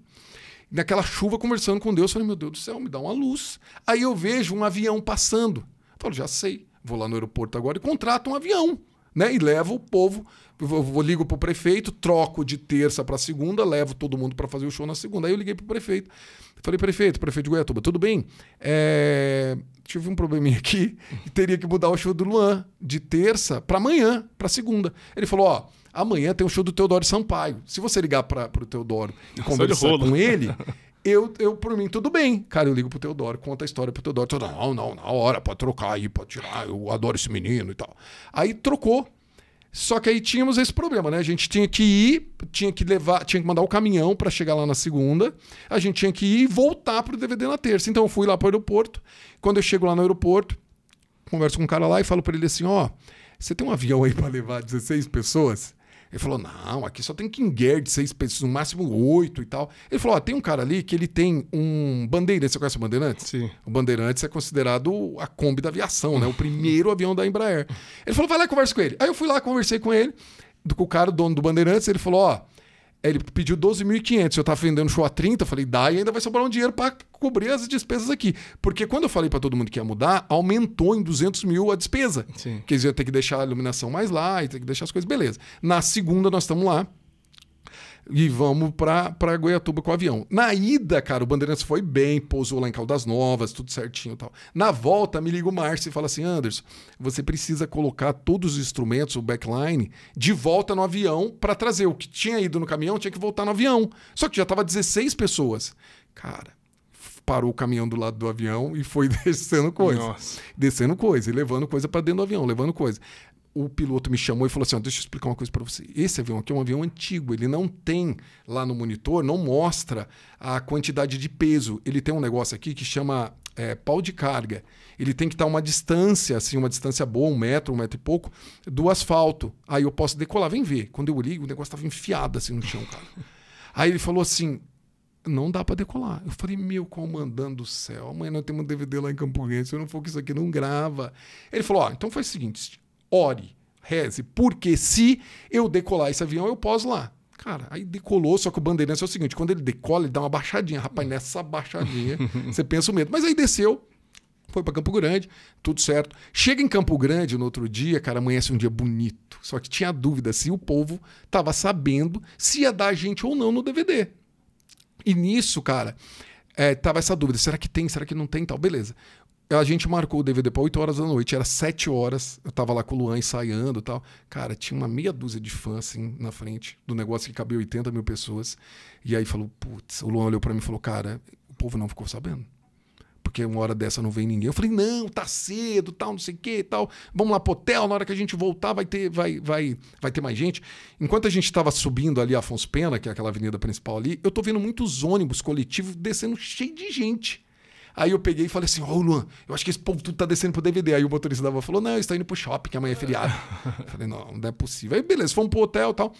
naquela chuva, conversando com Deus. Falei, meu Deus do céu, me dá uma luz. Aí eu vejo um avião passando. Eu falo, já sei. Vou lá no aeroporto agora e contrato um avião. Né? E levo o povo, vou ligo pro prefeito, troco de terça para segunda, levo todo mundo para fazer o show na segunda. Aí eu liguei pro prefeito. Falei, prefeito, prefeito de Goiatuba, tudo bem? É... Tive um probleminha aqui, [laughs] teria que mudar o show do Luan de terça para amanhã, para segunda. Ele falou: ó, Amanhã tem um show do Teodoro Sampaio. Se você ligar para o Teodoro e conversar com ele, [laughs] eu, eu, por mim, tudo bem. Cara, eu ligo pro Teodoro, conta a história pro Teodoro. Teodoro, não, não, na hora, pode trocar aí, pode tirar, eu adoro esse menino e tal. Aí trocou. Só que aí tínhamos esse problema, né? A gente tinha que ir, tinha que levar, tinha que mandar o caminhão para chegar lá na segunda. A gente tinha que ir e voltar pro DVD na terça. Então eu fui lá pro aeroporto. Quando eu chego lá no aeroporto, converso com um cara lá e falo para ele assim: "Ó, oh, você tem um avião aí para levar 16 pessoas?" Ele falou: não, aqui só tem Kinger de seis pessoas, no máximo oito e tal. Ele falou: ó, tem um cara ali que ele tem um Bandeirante. Você conhece o Bandeirante? Sim. O Bandeirante é considerado a Kombi da aviação, né? O primeiro [laughs] avião da Embraer. Ele falou: vai lá e conversa com ele. Aí eu fui lá, conversei com ele, com o cara, o dono do Bandeirantes. Ele falou: ó ele pediu 12.500, eu estava vendendo show a 30, eu falei, dá e ainda vai sobrar um dinheiro para cobrir as despesas aqui. Porque quando eu falei para todo mundo que ia mudar, aumentou em 200 mil a despesa. Sim. Que eles iam ter que deixar a iluminação mais lá, e ter que deixar as coisas, beleza. Na segunda nós estamos lá, e vamos para Goiatuba com o avião. Na ida, cara, o Bandeirantes foi bem, pousou lá em Caldas Novas, tudo certinho e tal. Na volta, me liga o Márcio e fala assim: Anderson, você precisa colocar todos os instrumentos, o backline, de volta no avião para trazer. O que tinha ido no caminhão tinha que voltar no avião. Só que já tava 16 pessoas. Cara, parou o caminhão do lado do avião e foi [laughs] descendo coisa. Nossa. Descendo coisa e levando coisa para dentro do avião, levando coisa o piloto me chamou e falou assim: oh, deixa eu explicar uma coisa para você. Esse avião aqui é um avião antigo, ele não tem lá no monitor, não mostra a quantidade de peso. Ele tem um negócio aqui que chama é, pau de carga. Ele tem que estar tá uma distância, assim, uma distância boa, um metro, um metro e pouco, do asfalto. Aí eu posso decolar, vem ver. Quando eu ligo, o negócio estava enfiado assim no chão, cara. Aí ele falou assim: não dá para decolar. Eu falei, meu, comandando do céu, amanhã nós temos um DVD lá em Campo Grande, se eu não for com isso aqui, não grava. Ele falou, ó, ah, então faz o seguinte, ore, reze, porque se eu decolar esse avião, eu posso lá. Cara, aí decolou, só que o bandeirante é o seguinte: quando ele decola, ele dá uma baixadinha. Rapaz, hum. nessa baixadinha, [laughs] você pensa o medo. Mas aí desceu, foi para Campo Grande, tudo certo. Chega em Campo Grande no outro dia, cara, amanhece um dia bonito. Só que tinha dúvida se o povo tava sabendo se ia dar a gente ou não no DVD. E nisso, cara, é, tava essa dúvida: será que tem, será que não tem tal? Beleza a gente marcou o DVD para 8 horas da noite, era 7 horas, eu tava lá com o Luan ensaiando e tal. Cara, tinha uma meia dúzia de fãs assim na frente do negócio que cabia 80 mil pessoas. E aí falou, putz, o Luan olhou para mim e falou, cara, o povo não ficou sabendo. Porque uma hora dessa não vem ninguém. Eu falei, não, tá cedo, tal, não sei o que tal. Vamos lá pro hotel, na hora que a gente voltar vai ter, vai, vai, vai ter mais gente. Enquanto a gente estava subindo ali a Afonso Pena, que é aquela avenida principal ali, eu tô vendo muitos ônibus coletivos descendo cheio de gente Aí eu peguei e falei assim: Ô oh, Luan, eu acho que esse povo tudo tá descendo pro DVD. Aí o motorista da van falou: Não, está indo pro shopping, que amanhã é feriado. [laughs] falei: Não, não é possível. Aí beleza, fomos pro hotel e tal.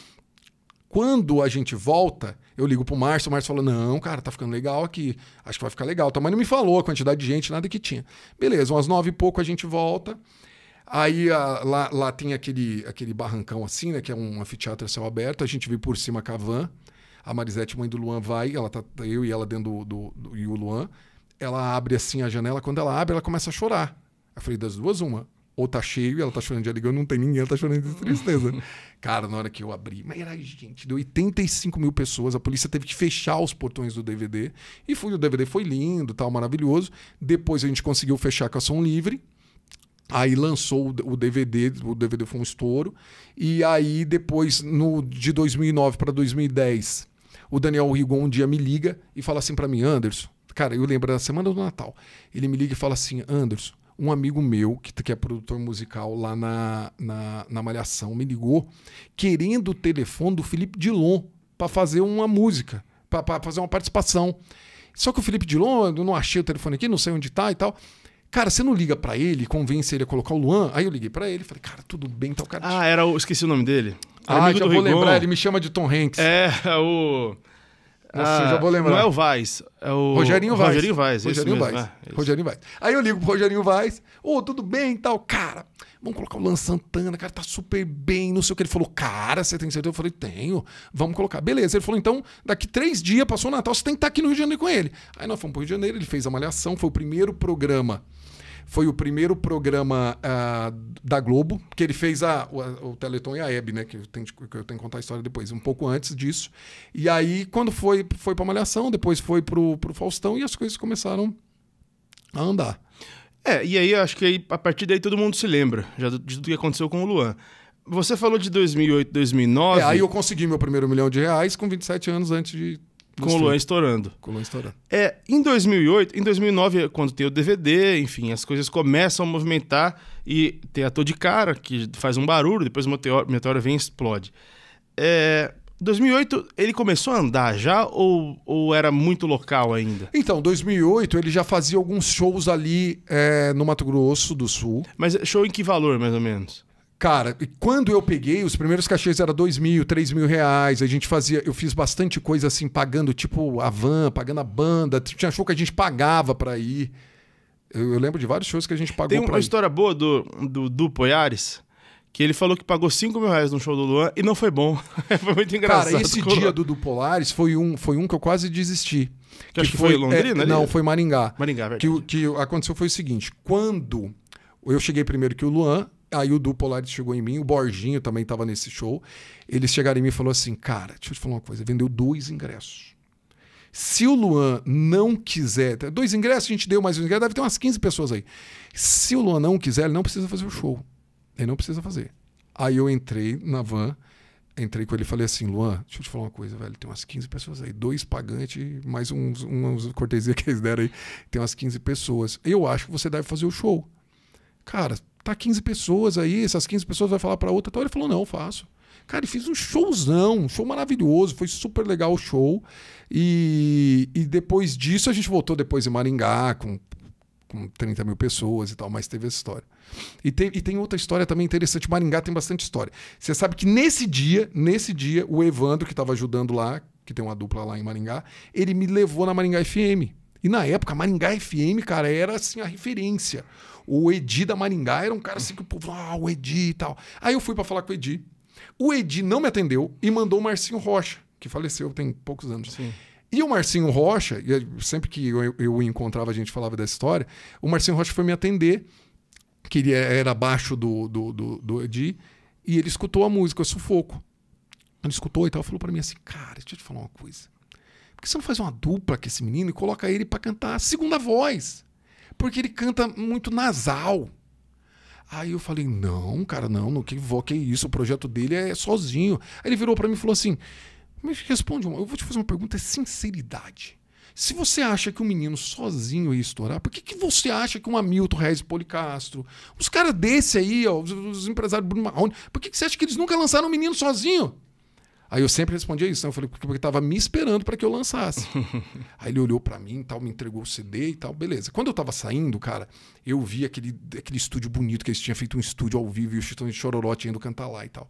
Quando a gente volta, eu ligo pro Márcio, o Márcio falou: Não, cara, tá ficando legal aqui. Acho que vai ficar legal. Então, mas não me falou a quantidade de gente, nada que tinha. Beleza, umas nove e pouco a gente volta. Aí a, ah, lá, lá tem aquele, aquele barrancão assim, né? Que é um anfiteatro a céu aberto. A gente viu por cima com a van. A Marisete, mãe do Luan, vai. Ela tá, eu e ela dentro do, do, do e o Luan ela abre assim a janela, quando ela abre, ela começa a chorar. Eu falei, das duas, uma. Ou tá cheio e ela tá chorando de alegria, não tem ninguém, ela tá chorando de tristeza. [laughs] Cara, na hora que eu abri, mas era gente, deu 85 mil pessoas, a polícia teve que fechar os portões do DVD. E foi o DVD foi lindo, tal, maravilhoso. Depois a gente conseguiu fechar com a Som Livre. Aí lançou o DVD, o DVD foi um estouro. E aí depois, no, de 2009 para 2010, o Daniel Rigon um dia me liga e fala assim para mim, Anderson, Cara, eu lembro da semana do Natal. Ele me liga e fala assim: Anderson, um amigo meu, que, que é produtor musical lá na, na, na Malhação, me ligou querendo o telefone do Felipe Dilon para fazer uma música, para fazer uma participação. Só que o Felipe Dilon, eu não achei o telefone aqui, não sei onde tá e tal. Cara, você não liga para ele, convence ele a colocar o Luan? Aí eu liguei para ele, falei, cara, tudo bem, tal tá cara. Ah, era o, esqueci o nome dele. Era ah, já vou Rigon. lembrar, ele me chama de Tom Hanks. É, [laughs] o nossa, ah, já vou lembrar. Não é o Vaz, é o Rogerinho Vaz. Rogerinho Vaz, Rogerinho Vaz. Mesmo, é, Rogerinho Vaz. Aí eu ligo pro Rogerinho Vaz, ô, oh, tudo bem e tal, cara. Vamos colocar o Lan Santana, cara, tá super bem, não sei o que. Ele falou, cara, você tem certeza? Eu falei, tenho, vamos colocar. Beleza. Ele falou, então, daqui três dias, passou o Natal, você tem que estar tá aqui no Rio de Janeiro com ele. Aí nós fomos pro Rio de Janeiro, ele fez a Malhação, foi o primeiro programa foi o primeiro programa uh, da Globo, que ele fez a, o, o Teleton e a Hebe, né? Que eu, tenho, que eu tenho que contar a história depois, um pouco antes disso. E aí, quando foi, foi a Malhação, depois foi pro, pro Faustão e as coisas começaram a andar. É, e aí acho que aí, a partir daí todo mundo se lembra já de tudo que aconteceu com o Luan. Você falou de 2008, 2009. É, aí eu consegui meu primeiro milhão de reais com 27 anos antes de com o Luan estourando. Com o Luan estourando. É, em 2008, em 2009, é quando tem o DVD, enfim, as coisas começam a movimentar e tem ator de cara que faz um barulho, depois o meteoro, meteoro vem e explode. É, 2008 ele começou a andar já ou, ou era muito local ainda? Então, 2008 ele já fazia alguns shows ali é, no Mato Grosso do Sul. Mas é show em que valor, mais ou menos? Cara, quando eu peguei, os primeiros cachês eram dois mil, três mil reais. A gente fazia, eu fiz bastante coisa assim, pagando tipo a van, pagando a banda. Tinha show que a gente pagava para ir. Eu, eu, lembro de vários shows que a gente pagou. Tem uma história ir. boa do, do, do Poiares, que ele falou que pagou 5 mil reais no show do Luan e não foi bom. [laughs] foi muito engraçado. Cara, esse dia do, do Polares foi um, foi um que eu quase desisti. Que, que acho que foi, foi é, Londrina? É, não, foi Maringá. Maringá, é verdade. Que, que aconteceu foi o seguinte: quando eu cheguei primeiro que o Luan, Aí o Du Polaris chegou em mim, o Borginho também estava nesse show. Eles chegaram em mim e falaram assim: Cara, deixa eu te falar uma coisa, vendeu dois ingressos. Se o Luan não quiser, tá, dois ingressos, a gente deu mais um ingresso, deve ter umas 15 pessoas aí. Se o Luan não quiser, ele não precisa fazer o show. Ele não precisa fazer. Aí eu entrei na van, entrei com ele e falei assim: Luan, deixa eu te falar uma coisa, velho. Tem umas 15 pessoas aí, dois pagantes, mais uns, uns cortesia que eles deram aí. Tem umas 15 pessoas. Eu acho que você deve fazer o show cara, tá 15 pessoas aí, essas 15 pessoas vai falar para outra. Então ele falou: não, faço. Cara, e fiz um showzão, um show maravilhoso, foi super legal o show. E, e depois disso a gente voltou depois em Maringá com, com 30 mil pessoas e tal, mas teve essa história. E tem, e tem outra história também interessante, Maringá tem bastante história. Você sabe que nesse dia, nesse dia, o Evandro, que estava ajudando lá, que tem uma dupla lá em Maringá, ele me levou na Maringá FM e na época, Maringá FM, cara, era assim a referência. O Edi da Maringá era um cara assim que o povo, ah, o Edi e tal. Aí eu fui para falar com o Edi. O Edi não me atendeu e mandou o Marcinho Rocha, que faleceu tem poucos anos. Sim. E o Marcinho Rocha, sempre que eu, eu encontrava, a gente falava dessa história, o Marcinho Rocha foi me atender, que ele era abaixo do, do, do, do Edi, e ele escutou a música, o Sufoco. Ele escutou e tal, falou para mim assim, cara, deixa eu te falar uma coisa. Por que você não faz uma dupla com esse menino e coloca ele para cantar a segunda voz? Porque ele canta muito nasal. Aí eu falei: Não, cara, não, não que, que isso? O projeto dele é sozinho. Aí ele virou para mim e falou assim: Me responde, uma, eu vou te fazer uma pergunta, é sinceridade. Se você acha que um menino sozinho ia estourar, por que, que você acha que um Hamilton Reis Policastro, os caras desse aí, ó, os, os empresários Bruno Marrone, por que, que você acha que eles nunca lançaram um menino sozinho? Aí eu sempre respondia isso. Né? Eu falei, porque estava me esperando para que eu lançasse. [laughs] aí ele olhou para mim tal, me entregou o CD e tal, beleza. Quando eu estava saindo, cara, eu vi aquele, aquele estúdio bonito que eles tinham feito um estúdio ao vivo e o Chitão de Chororó tinha indo cantar lá e tal.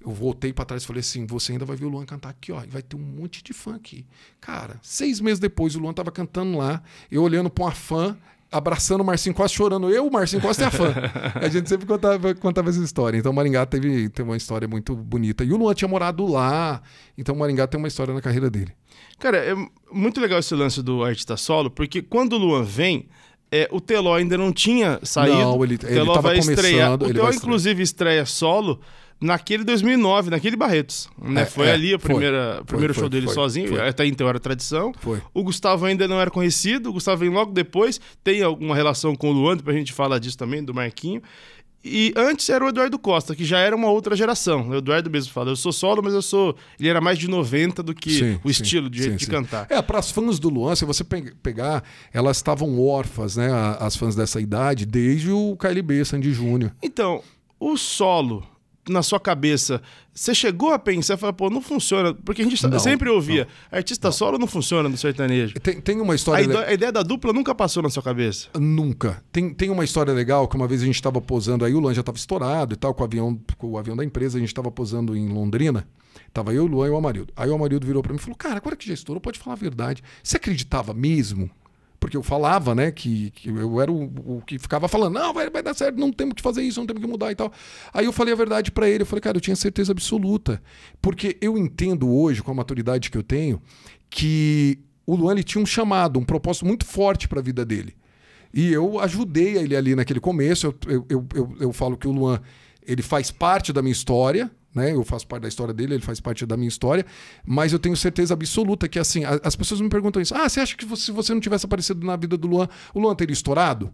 Eu voltei para trás e falei assim: você ainda vai ver o Luan cantar aqui, ó, e vai ter um monte de fã aqui. Cara, seis meses depois o Luan tava cantando lá, eu olhando pra uma fã abraçando o Marcinho Costa, chorando. Eu, o Marcinho Costa é fã. a gente sempre contava, contava essa história. Então, Maringá teve, teve uma história muito bonita. E o Luan tinha morado lá. Então, Maringá tem uma história na carreira dele. Cara, é muito legal esse lance do Artista Solo, porque quando o Luan vem, é, o Teló ainda não tinha saído. Não, ele, o Teló ele vai começando. Estrear. O Teló, inclusive, estreia solo naquele 2009, naquele Barretos. Né? É, foi é, ali o primeiro foi, show dele foi, sozinho, foi. até então era tradição. O Gustavo ainda não era conhecido, o Gustavo vem logo depois, tem alguma relação com o Luan, pra a gente falar disso também, do Marquinho. E antes era o Eduardo Costa, que já era uma outra geração. O Eduardo mesmo fala, eu sou solo, mas eu sou. Ele era mais de 90 do que sim, o estilo sim, de, sim, cantar. É, para as fãs do Luan, se você pegar, elas estavam órfãs, né? As fãs dessa idade, desde o KLB Sandy Júnior. Então, o solo na sua cabeça, você chegou a pensar, falar, pô, não funciona, porque a gente não, sempre ouvia, não, artista não. solo não funciona no sertanejo. Tem, tem uma história... A, le... a, ideia da dupla nunca passou na sua cabeça? Nunca. Tem, tem uma história legal que uma vez a gente estava posando, aí o Luan já estava estourado e tal, com o avião, com o avião da empresa, a gente estava posando em Londrina, tava eu, o Luan e o Amarildo. Aí o Amarildo virou para mim e falou, cara, agora que já estourou, pode falar a verdade. Você acreditava mesmo porque eu falava, né, que, que eu era o, o, que ficava falando, não, vai, vai dar certo, não temos que fazer isso, não temos que mudar e tal. Aí eu falei a verdade para ele, eu falei, cara, eu tinha certeza absoluta, porque eu entendo hoje, com a maturidade que eu tenho, que o Luan ele tinha um chamado, um propósito muito forte para a vida dele. E eu ajudei ele ali naquele começo, eu, eu, eu, eu falo que o Luan, ele faz parte da minha história, né? Eu faço parte da história dele, ele faz parte da minha história, mas eu tenho certeza absoluta que assim, a, as pessoas me perguntam isso: "Ah, você acha que você, se você não tivesse aparecido na vida do Luan, o Luan teria estourado?"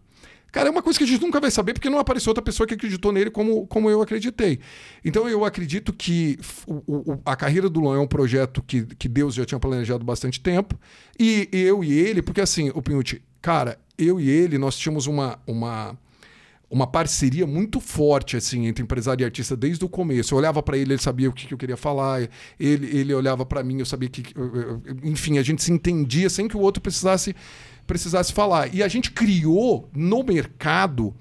Cara, é uma coisa que a gente nunca vai saber porque não apareceu outra pessoa que acreditou nele como, como eu acreditei. Então eu acredito que o, o, a carreira do Luan é um projeto que, que Deus já tinha planejado bastante tempo. E eu e ele, porque assim, o Pinhuti, cara, eu e ele, nós tínhamos uma, uma uma parceria muito forte assim entre empresário e artista desde o começo. Eu olhava para ele, ele sabia o que, que, eu queria falar, ele, ele olhava para mim, eu sabia que. Enfim, a gente se entendia sem que o outro precisasse, precisasse falar. E a gente criou no mercado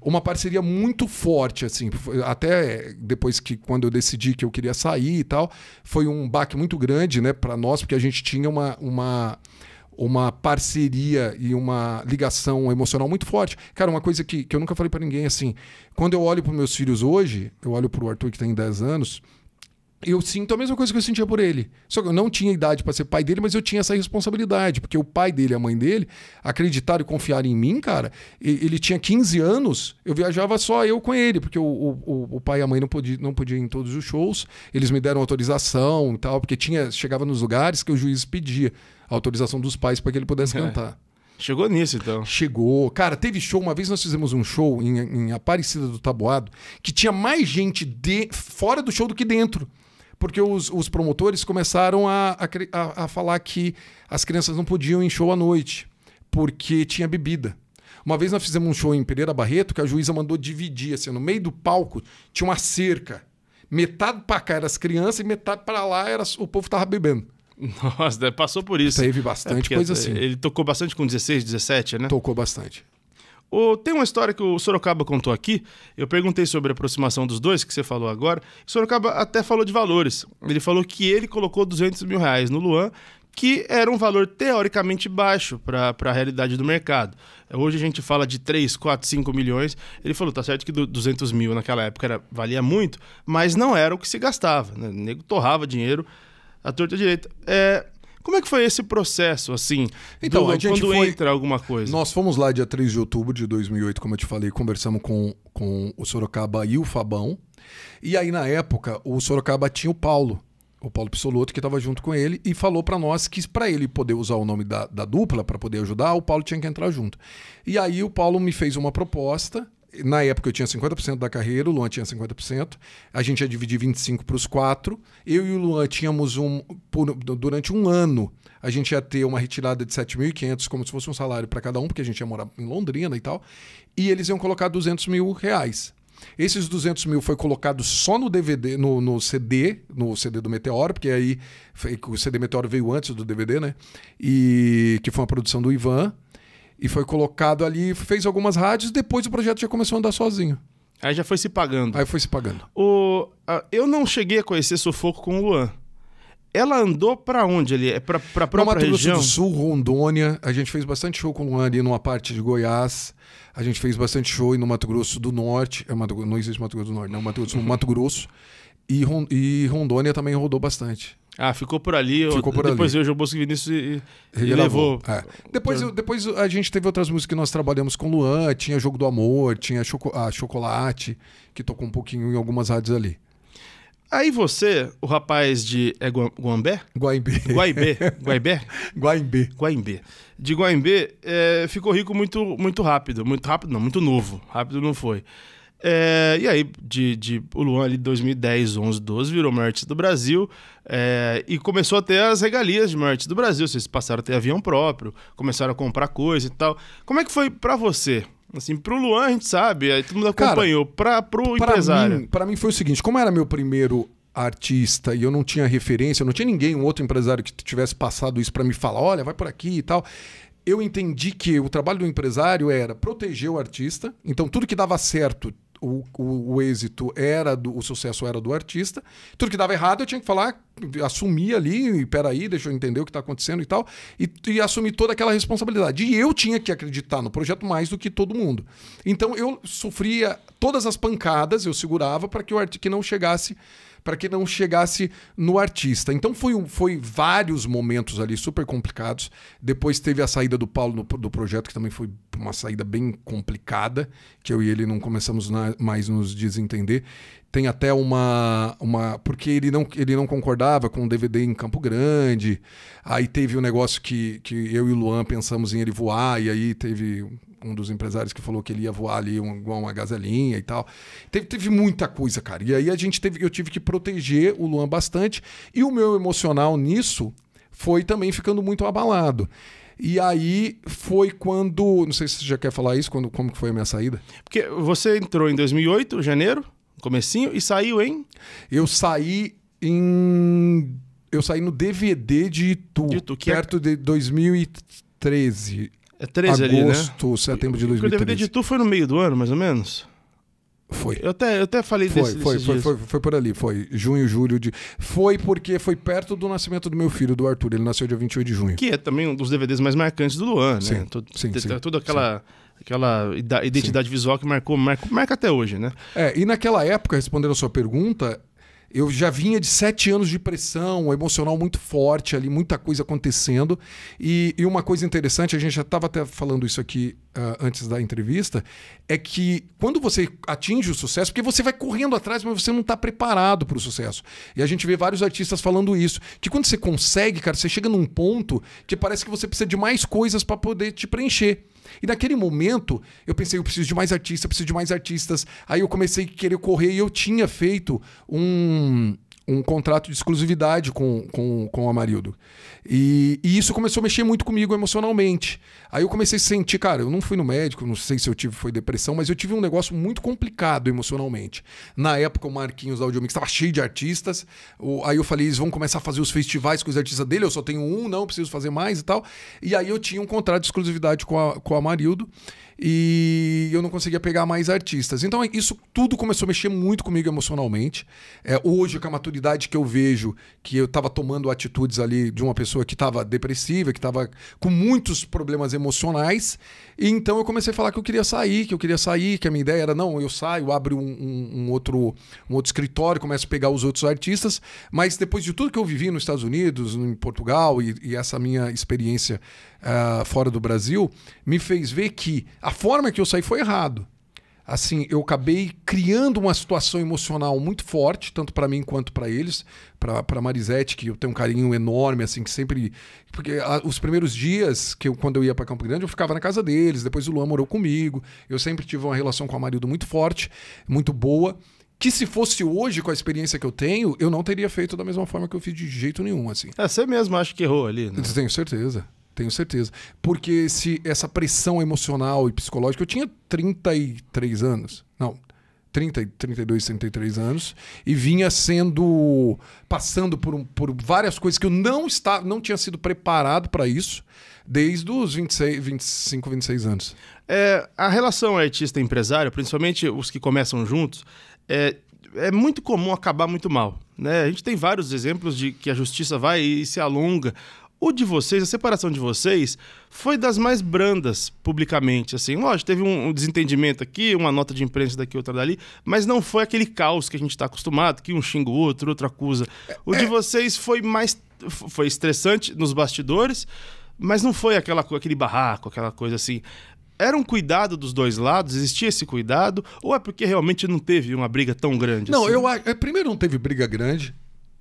uma parceria muito forte, assim. Até depois que, quando eu decidi que eu queria sair e tal, foi um baque muito grande, né, para nós, porque a gente tinha uma. uma uma parceria e uma ligação emocional muito forte. Cara, uma coisa que, que eu nunca falei para ninguém assim, quando eu olho para meus filhos hoje, eu olho para o Arthur que tem tá 10 anos, eu sinto a mesma coisa que eu sentia por ele. Só que eu não tinha idade para ser pai dele, mas eu tinha essa responsabilidade, porque o pai dele e a mãe dele acreditaram e confiaram em mim, cara. Ele tinha 15 anos, eu viajava só eu com ele, porque o, o, o pai e a mãe não podiam não podia ir em todos os shows, eles me deram autorização e tal, porque tinha chegava nos lugares que o juiz pedia autorização dos pais para que ele pudesse é. cantar. Chegou nisso, então. Chegou. Cara, teve show. Uma vez nós fizemos um show em, em Aparecida do Taboado que tinha mais gente de, fora do show do que dentro. Porque os, os promotores começaram a, a, a falar que as crianças não podiam ir em show à noite porque tinha bebida. Uma vez nós fizemos um show em Pereira Barreto que a juíza mandou dividir. Assim, no meio do palco tinha uma cerca. Metade para cá era as crianças e metade para lá era o povo tava bebendo. Nossa, passou por isso. Teve bastante é coisa assim. Ele tocou bastante com 16, 17, né? Tocou bastante. tem uma história que o Sorocaba contou aqui. Eu perguntei sobre a aproximação dos dois, que você falou agora. O Sorocaba até falou de valores. Ele falou que ele colocou 200 mil reais no Luan, que era um valor teoricamente baixo para a realidade do mercado. Hoje a gente fala de 3, 4, 5 milhões. Ele falou, tá certo que 200 mil naquela época era, valia muito, mas não era o que se gastava. Né? O nego torrava dinheiro a torta direita. É, como é que foi esse processo, assim? Então, do, a gente quando foi, entra alguma coisa? Nós fomos lá dia 3 de outubro de 2008, como eu te falei, conversamos com, com o Sorocaba e o Fabão. E aí, na época, o Sorocaba tinha o Paulo, o Paulo Pissoloto, que estava junto com ele, e falou para nós que para ele poder usar o nome da, da dupla, para poder ajudar, o Paulo tinha que entrar junto. E aí o Paulo me fez uma proposta na época eu tinha 50% da carreira, o Luan tinha 50%. A gente ia dividir 25 para os quatro. Eu e o Luan tínhamos um. Por, durante um ano, a gente ia ter uma retirada de 7.500, como se fosse um salário para cada um, porque a gente ia morar em Londrina e tal. E eles iam colocar 200 mil reais. Esses 200 mil foi colocado só no DVD, no, no, CD, no CD do Meteoro, porque aí o CD Meteoro veio antes do DVD, né? E que foi uma produção do Ivan. E foi colocado ali, fez algumas rádios, depois o projeto já começou a andar sozinho. Aí já foi se pagando. Aí foi se pagando. O, eu não cheguei a conhecer Sufoco com o Luan. Ela andou para onde ali? É para para própria Mato região? Grosso do Sul, Rondônia. A gente fez bastante show com o Luan ali numa parte de Goiás. A gente fez bastante show no Mato Grosso do Norte. É Mato, não existe Mato Grosso do Norte, não. Mato Grosso, Mato Grosso. E, e Rondônia também rodou bastante. Ah, ficou por ali. Ficou por depois ali. joguei o João Bosco e Vinícius e, e, e levou. É. Depois, então eu, depois a gente teve outras músicas que nós trabalhamos com Luan, tinha Jogo do Amor, tinha Choco, a Chocolate, que tocou um pouquinho em algumas rádios ali. Aí você, o rapaz de. É Guambé? Guaimbé, Guaimbé, [laughs] Guaimbé, Guaimbé. De Guaimbé é, ficou rico muito, muito rápido. Muito rápido, não, muito novo. Rápido não foi. É, e aí, de, de, o Luan ali 2010, 11, 12 virou o maior artista do Brasil é, e começou a ter as regalias de maior artista do Brasil. Vocês passaram a ter avião próprio, começaram a comprar coisa e tal. Como é que foi para você? Assim, pro Luan a gente sabe, aí todo mundo acompanhou. Cara, pra, pro pra empresário. Mim, pra mim foi o seguinte, como era meu primeiro artista e eu não tinha referência, não tinha ninguém, um outro empresário que tivesse passado isso para me falar, olha, vai por aqui e tal eu entendi que o trabalho do empresário era proteger o artista, então tudo que dava certo o, o, o, êxito era do. O sucesso era do artista. Tudo que dava errado eu tinha que falar, assumir ali, e peraí, deixa eu entender o que está acontecendo e tal. E, e assumir toda aquela responsabilidade. E eu tinha que acreditar no projeto mais do que todo mundo. Então eu sofria todas as pancadas, eu segurava para que o que não chegasse para que não chegasse no artista. Então foi, foi vários momentos ali super complicados. Depois teve a saída do Paulo no, do projeto, que também foi uma saída bem complicada, que eu e ele não começamos na, mais nos desentender. Tem até uma, uma. Porque ele não, ele não concordava com o DVD em Campo Grande. Aí teve o um negócio que, que eu e o Luan pensamos em ele voar, e aí teve um dos empresários que falou que ele ia voar ali igual uma gazelinha e tal. Teve, teve muita coisa, cara. E aí a gente teve, eu tive que proteger o Luan bastante. E o meu emocional nisso foi também ficando muito abalado. E aí foi quando. Não sei se você já quer falar isso, quando, como que foi a minha saída. Porque você entrou em 2008, janeiro, comecinho, e saiu em. Eu saí em. Eu saí no DVD de Itu, Itu que é perto é... de 2013. É 13 ali, né? Agosto, setembro de 2013. O DVD de Tu foi no meio do ano, mais ou menos? Foi. Eu até, eu até falei foi, desse, foi, foi, foi, foi, por ali, foi. Junho, julho de. Foi porque foi perto do nascimento do meu filho, do Arthur. Ele nasceu dia 28 de junho. Que é também um dos DVDs mais marcantes do Luan, né? Sim, Tudo, sim, sim, toda aquela. Sim. Aquela identidade sim. visual que marcou, marca, marca até hoje, né? É, e naquela época, respondendo a sua pergunta, eu já vinha de sete anos de pressão emocional muito forte ali, muita coisa acontecendo. E, e uma coisa interessante, a gente já estava até falando isso aqui uh, antes da entrevista, é que quando você atinge o sucesso, porque você vai correndo atrás, mas você não está preparado para o sucesso. E a gente vê vários artistas falando isso. Que quando você consegue, cara, você chega num ponto que parece que você precisa de mais coisas para poder te preencher. E naquele momento, eu pensei, eu preciso de mais artistas, preciso de mais artistas. Aí eu comecei a querer correr e eu tinha feito um um contrato de exclusividade com, com, com o Amarildo. E, e, isso começou a mexer muito comigo emocionalmente. Aí eu comecei a sentir, cara, eu não fui no médico, não sei se eu tive foi depressão, mas eu tive um negócio muito complicado emocionalmente. Na época, o Marquinhos da Audiomix estava cheio de artistas. O, aí eu falei, eles vão começar a fazer os festivais com os artistas dele, eu só tenho um, não preciso fazer mais e tal. E aí eu tinha um contrato de exclusividade com, a, com Amarildo e eu não conseguia pegar mais artistas. Então isso tudo começou a mexer muito comigo emocionalmente. É, hoje, com a maturidade que eu vejo, que eu estava tomando atitudes ali de uma pessoa que estava depressiva, que estava com muitos problemas emocionais, e então eu comecei a falar que eu queria sair, que eu queria sair, que a minha ideia era, não, eu saio, abro um, um, um outro, um outro escritório, começo a pegar os outros artistas, mas depois de tudo que eu vivi nos Estados Unidos, em Portugal, e, e essa minha experiência uh, fora do Brasil, me fez ver que a forma que eu saí foi errado. Assim, eu acabei criando uma situação emocional muito forte, tanto para mim quanto para eles, para Marisete, que eu tenho um carinho enorme, assim, que sempre. Porque a, ah, os primeiros dias, que eu, quando eu ia para Campo Grande, eu ficava na casa deles, depois o Luan morou comigo. Eu sempre tive uma relação com a marido muito forte, muito boa que se fosse hoje, com a experiência que eu tenho, eu não teria feito da mesma forma que eu fiz de jeito nenhum, assim. É, você mesmo acha que errou ali, né? Tenho certeza. Tenho certeza. Porque se essa pressão emocional e psicológica. Eu tinha 33 anos. Não. 30, 32, 33 anos. E vinha sendo. passando por, um, por várias coisas que eu não, estava, não tinha sido preparado para isso desde os 26, 25, 26 anos. É, a relação artista-empresário, principalmente os que começam juntos, é, é muito comum acabar muito mal. Né? A gente tem vários exemplos de que a justiça vai e se alonga o de vocês, a separação de vocês, foi das mais brandas publicamente. Assim, lógico, teve um, um desentendimento aqui, uma nota de imprensa daqui, outra dali, mas não foi aquele caos que a gente está acostumado, que um xinga o outro, outro acusa. O de é, é. vocês foi mais. Foi estressante nos bastidores, mas não foi aquela, aquele barraco, aquela coisa assim era um cuidado dos dois lados? Existia esse cuidado? Ou é porque realmente não teve uma briga tão grande? Não, assim? eu é, primeiro não teve briga grande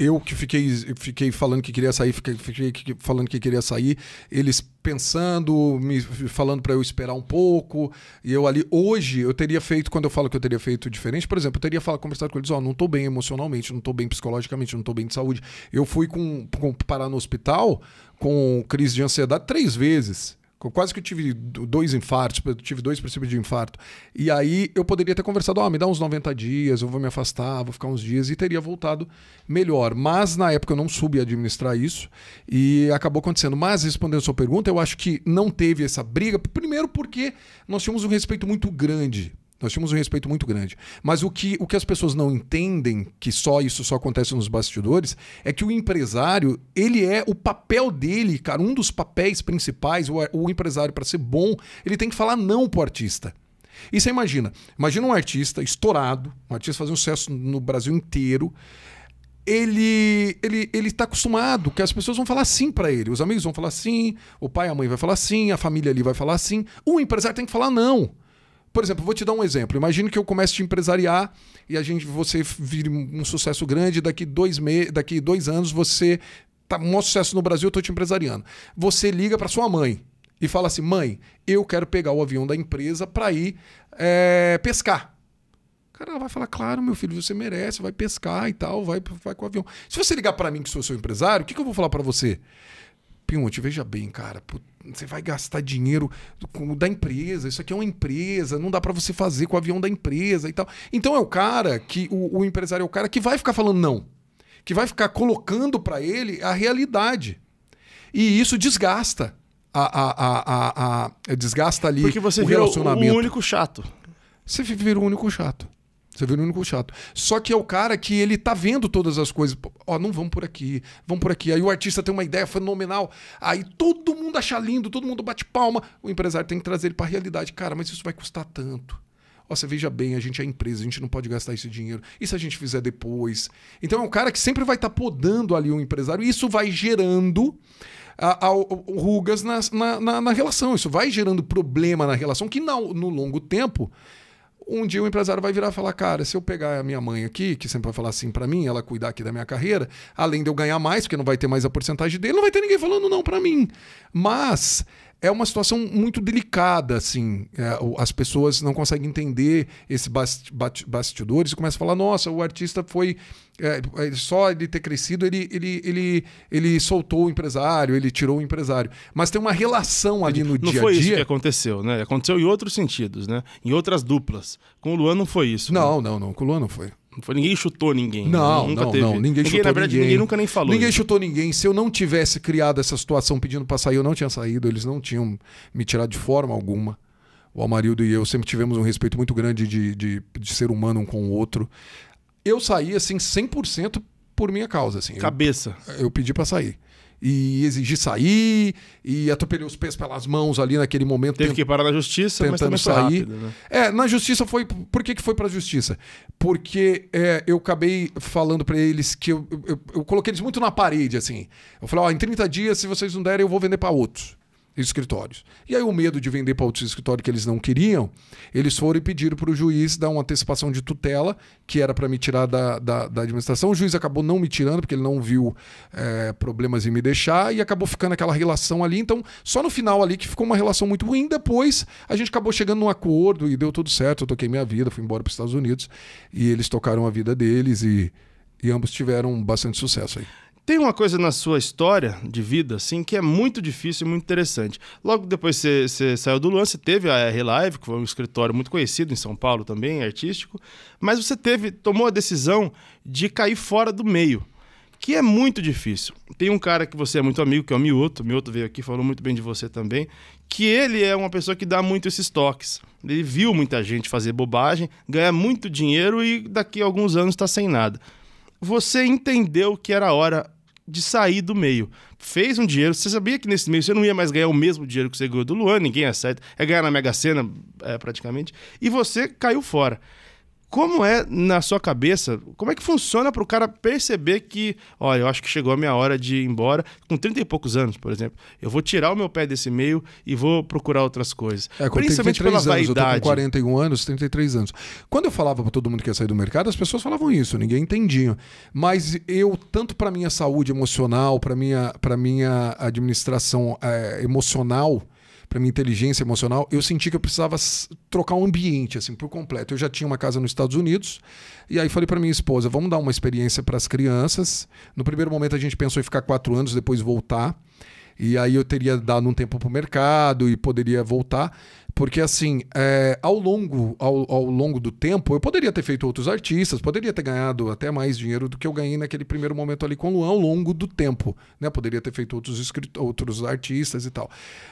eu que fiquei, fiquei falando que queria sair, fiquei, fiquei falando que queria sair, eles pensando, me falando para eu esperar um pouco, e eu ali hoje eu teria feito, quando eu falo que eu teria feito diferente, por exemplo, eu teria falado, conversado com eles, ó, oh, não tô bem emocionalmente, não tô bem psicologicamente, não tô bem de saúde. Eu fui com, com parar no hospital com crise de ansiedade três vezes. Quase que eu tive dois infartos, eu tive dois princípios de infarto. E aí eu poderia ter conversado, ó, me dá uns 90 dias, eu vou me afastar, vou ficar uns dias e teria voltado melhor. Mas na época eu não soube administrar isso e acabou acontecendo. Mas respondendo a sua pergunta, eu acho que não teve essa briga, primeiro porque nós tínhamos um respeito muito grande nós tínhamos um respeito muito grande. Mas o que, o que as pessoas não entendem, que só isso só acontece nos bastidores, é que o empresário, ele é o papel dele, cara, um dos papéis principais, o, o empresário, para ser bom, ele tem que falar não pro artista. E você imagina, imagina um artista estourado, um artista fazendo sucesso no Brasil inteiro, ele ele ele está acostumado que as pessoas vão falar sim para ele, os amigos vão falar sim, o pai e a mãe vai falar sim, a família ali vai falar sim. O empresário tem que falar não. Por exemplo, vou te dar um exemplo. Imagine que eu comece a te empresariar e a gente, você vire um sucesso grande. Daqui dois, me, daqui dois anos você tá um sucesso no Brasil, eu estou te empresariando. Você liga para sua mãe e fala assim: mãe, eu quero pegar o avião da empresa para ir é, pescar. Cara, ela vai falar: claro, meu filho, você merece, vai pescar e tal, vai, vai com o avião. Se você ligar para mim, que sou seu empresário, o que, que eu vou falar para você? Pinhote, veja bem, cara, você vai gastar dinheiro com da empresa, isso aqui é uma empresa, não dá para você fazer com o avião da empresa e tal. Então é o cara que, o, o empresário é o cara que vai ficar falando não, que vai ficar colocando para ele a realidade. E isso desgasta. A, a, a, a, a desgasta ali Porque você o o único chato. Você vira o único chato. Você vira o único chato. Só que é o cara que ele tá vendo todas as coisas. Ó, não vamos por aqui, vamos por aqui. Aí o artista tem uma ideia fenomenal. Aí todo mundo acha lindo, todo mundo bate palma. O empresário tem que trazer ele pra realidade. Cara, mas isso vai custar tanto. Ó, você veja bem, a gente é empresa, a gente não pode gastar esse dinheiro. E se a gente fizer depois? Então é um cara que sempre vai estar tá podando ali o um empresário. E isso vai gerando a, a, rugas na, na, na, relação. Isso vai gerando problema na relação que não, no longo tempo um dia o empresário vai virar e falar: cara, se eu pegar a minha mãe aqui, que sempre vai falar assim para mim, ela cuidar aqui da minha carreira, além de eu ganhar mais, porque não vai ter mais a porcentagem dele, não vai ter ninguém falando não para mim. Mas é uma situação muito delicada, assim. É, as pessoas não conseguem entender esse bastidores e começam a falar: nossa, o artista foi. É, é, só ele ter crescido, ele, ele, ele, ele soltou o empresário, ele tirou o empresário. Mas tem uma relação ali no não dia a dia. Não foi isso que aconteceu, né? Aconteceu em outros sentidos, né? Em outras duplas. Com o Luan não foi isso. Não, né? não, não. Com o Luan não foi. Foi, ninguém chutou ninguém. Né? Não, nunca não, teve. não. Ninguém, ninguém chutou na verdade, ninguém. ninguém nunca nem falou. Ninguém isso. chutou ninguém. Se eu não tivesse criado essa situação pedindo para sair, eu não tinha saído. Eles não tinham me tirado de forma alguma. O Amarildo e eu sempre tivemos um respeito muito grande de, de, de ser humano um com o outro. Eu saí, assim, 100% por minha causa. Assim. Cabeça. Eu, eu pedi para sair e exigir sair, e atropelou os pés pelas mãos ali naquele momento. Teve que parar na justiça, tentando mas sair. Rápido, né? É, na justiça foi. Por que, que foi pra justiça? Porque é, eu acabei falando para eles que eu, eu, eu, coloquei eles muito na parede, assim. Eu falei, ó, em 30 dias, se vocês não derem, eu vou vender para outros escritórios. E aí o medo de vender para outros escritórios que eles não queriam, eles foram e pediram para o juiz dar uma antecipação de tutela, que era para me tirar da, da, da, administração. O juiz acabou não me tirando, porque ele não viu é, problemas em me deixar, e acabou ficando aquela relação ali. Então, só no final ali que ficou uma relação muito ruim. Depois, a gente acabou chegando num acordo e deu tudo certo. Eu toquei minha vida, fui embora para os Estados Unidos, e eles tocaram a vida deles e, e ambos tiveram bastante sucesso aí. Tem uma coisa na sua história de vida, assim, que é muito difícil e muito interessante. Logo depois que você saiu do Luan, você teve a R Live, que foi um escritório muito conhecido em São Paulo também, artístico, mas você teve, tomou a decisão de cair fora do meio, que é muito difícil. Tem um cara que você é muito amigo, que é o Mioto, o Mioto veio aqui, falou muito bem de você também, que ele é uma pessoa que dá muito esses toques. Ele viu muita gente fazer bobagem, ganhar muito dinheiro e daqui a alguns anos está sem nada você entendeu que era hora de sair do meio. Fez um dinheiro, você sabia que nesse meio você não ia mais ganhar o mesmo dinheiro que você ganhou do Luan, ninguém acerta, é, é ganhar na Mega Sena, é, praticamente, e você caiu fora. Como é na sua cabeça? Como é que funciona para o cara perceber que, olha, eu acho que chegou a minha hora de ir embora, com 30 e poucos anos, por exemplo. Eu vou tirar o meu pé desse meio e vou procurar outras coisas. É, Principalmente pela anos, vaidade. Eu tô com 41 anos, 33 anos. Quando eu falava para todo mundo que ia sair do mercado, as pessoas falavam isso, ninguém entendia. Mas eu, tanto para minha saúde emocional, para minha, minha administração é, emocional, para minha inteligência emocional, eu senti que eu precisava trocar o um ambiente assim por completo. Eu já tinha uma casa nos Estados Unidos e aí falei para minha esposa, vamos dar uma experiência para as crianças. No primeiro momento a gente pensou em ficar quatro anos, depois voltar. E aí eu teria dado um tempo para o mercado e poderia voltar. Porque assim, é, ao, longo, ao, ao, longo do tempo, eu poderia ter feito outros artistas, poderia ter ganhado até mais dinheiro do que eu ganhei naquele primeiro momento ali com o Luan ao longo do tempo. Né? Poderia ter feito outros, escritos outros artistas e tal.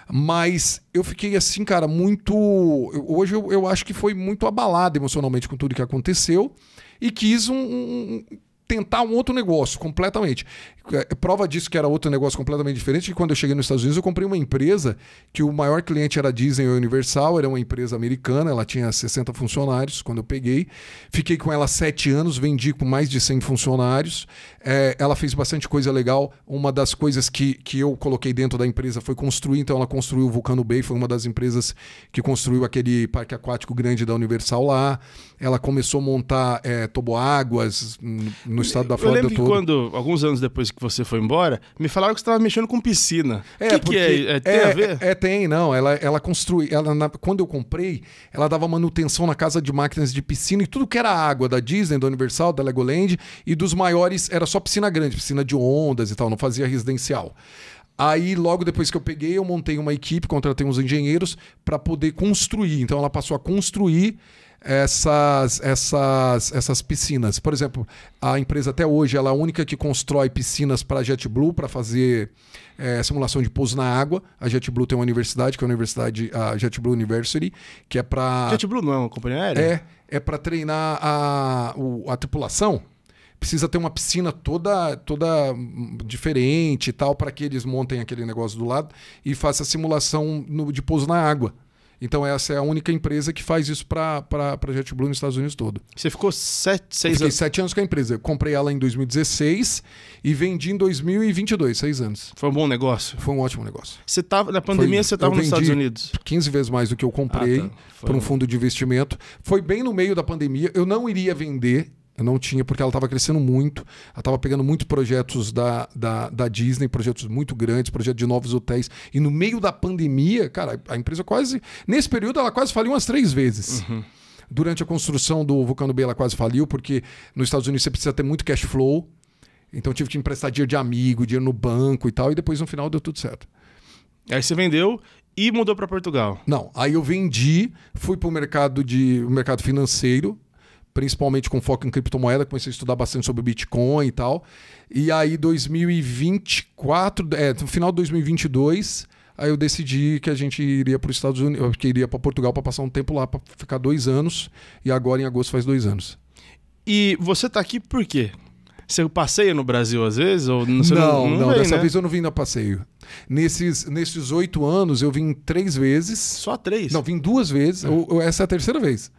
Mas eu fiquei assim, cara, muito. Hoje eu, eu acho que foi muito abalado emocionalmente com tudo que aconteceu e quis um, um tentar um outro negócio completamente. É, prova disso que era outro negócio completamente diferente, que quando eu cheguei nos Estados Unidos, eu comprei uma empresa que o maior cliente era Disney ou Universal, era uma empresa americana, ela tinha 60 funcionários quando eu peguei. Fiquei com ela sete anos, vendi com mais de 100 funcionários. É, ela fez bastante coisa legal. Uma das coisas que, que eu coloquei dentro da empresa foi construir, então ela construiu o Vulcano Bay, foi uma das empresas que construiu aquele parque aquático grande da Universal lá ela começou a montar é, toboáguas no estado da Flórida. Eu lembro que quando, alguns anos depois que você foi embora, me falaram que você estava mexendo com piscina. É, que porque que é, é, tem é, a ver? É, tem, não. Ela, ela construiu. Ela, quando eu comprei, ela dava manutenção na casa de máquinas de piscina e tudo que era água da Disney, da Universal, da Legoland e dos maiores era só piscina grande, piscina de ondas e tal, não fazia residencial. Aí, logo depois que eu peguei, eu montei uma equipe, contratei uns engenheiros para poder construir. Então, ela passou a construir essas, essas, essas piscinas. Por exemplo, a empresa até hoje ela é a única que constrói piscinas para JetBlue para fazer é, simulação de pouso na água. A JetBlue tem uma universidade, que é a universidade, a JetBlue University, que é para. JetBlue não é uma companhia aérea? É, é para treinar a, a tripulação precisa ter uma piscina toda toda hum, diferente e tal para que eles montem aquele negócio do lado e faça a simulação no, de pouso na água. Então, essa é a única empresa que faz isso para a JetBlue nos Estados Unidos todo. Você ficou sete, seis Fiquei anos? sete anos com a empresa. Eu comprei ela em 2016 e vendi em 2022, seis anos. Foi um bom negócio? Foi um ótimo negócio. Você tava, na pandemia, Foi, você estava nos Estados Unidos? 15 vezes mais do que eu comprei ah, tá. para um fundo de investimento. Foi bem no meio da pandemia. Eu não iria vender eu não tinha, porque ela estava crescendo muito, ela estava pegando muitos projetos da, da, da, Disney, projetos muito grandes, projetos de novos hotéis. E no meio da pandemia, cara, a empresa quase. Nesse período, ela quase faliu umas três vezes. Uhum. Durante a construção do Vulcano B, ela quase faliu, porque nos Estados Unidos você precisa ter muito cash flow. Então tive que emprestar dinheiro de amigo, dinheiro no banco e tal. E depois, no final, deu tudo certo. Aí você vendeu e mudou para Portugal? Não. Aí eu vendi, fui para o mercado, de, mercado financeiro principalmente com foco em criptomoeda, comecei a estudar bastante sobre Bitcoin e tal. E aí 2024, é, no final de 2022, aí eu decidi que a gente iria para os Estados Unidos, que iria para Portugal para passar um tempo lá, para ficar dois anos. E agora em agosto faz dois anos. E você está aqui por quê? Você passeia no Brasil às vezes? Ou não, não, não, não vem, dessa né? vez eu não vim a passeio. Nesses oito anos eu vim três vezes. Só três? Não, vim duas vezes. É. Eu, eu, essa é a terceira vez.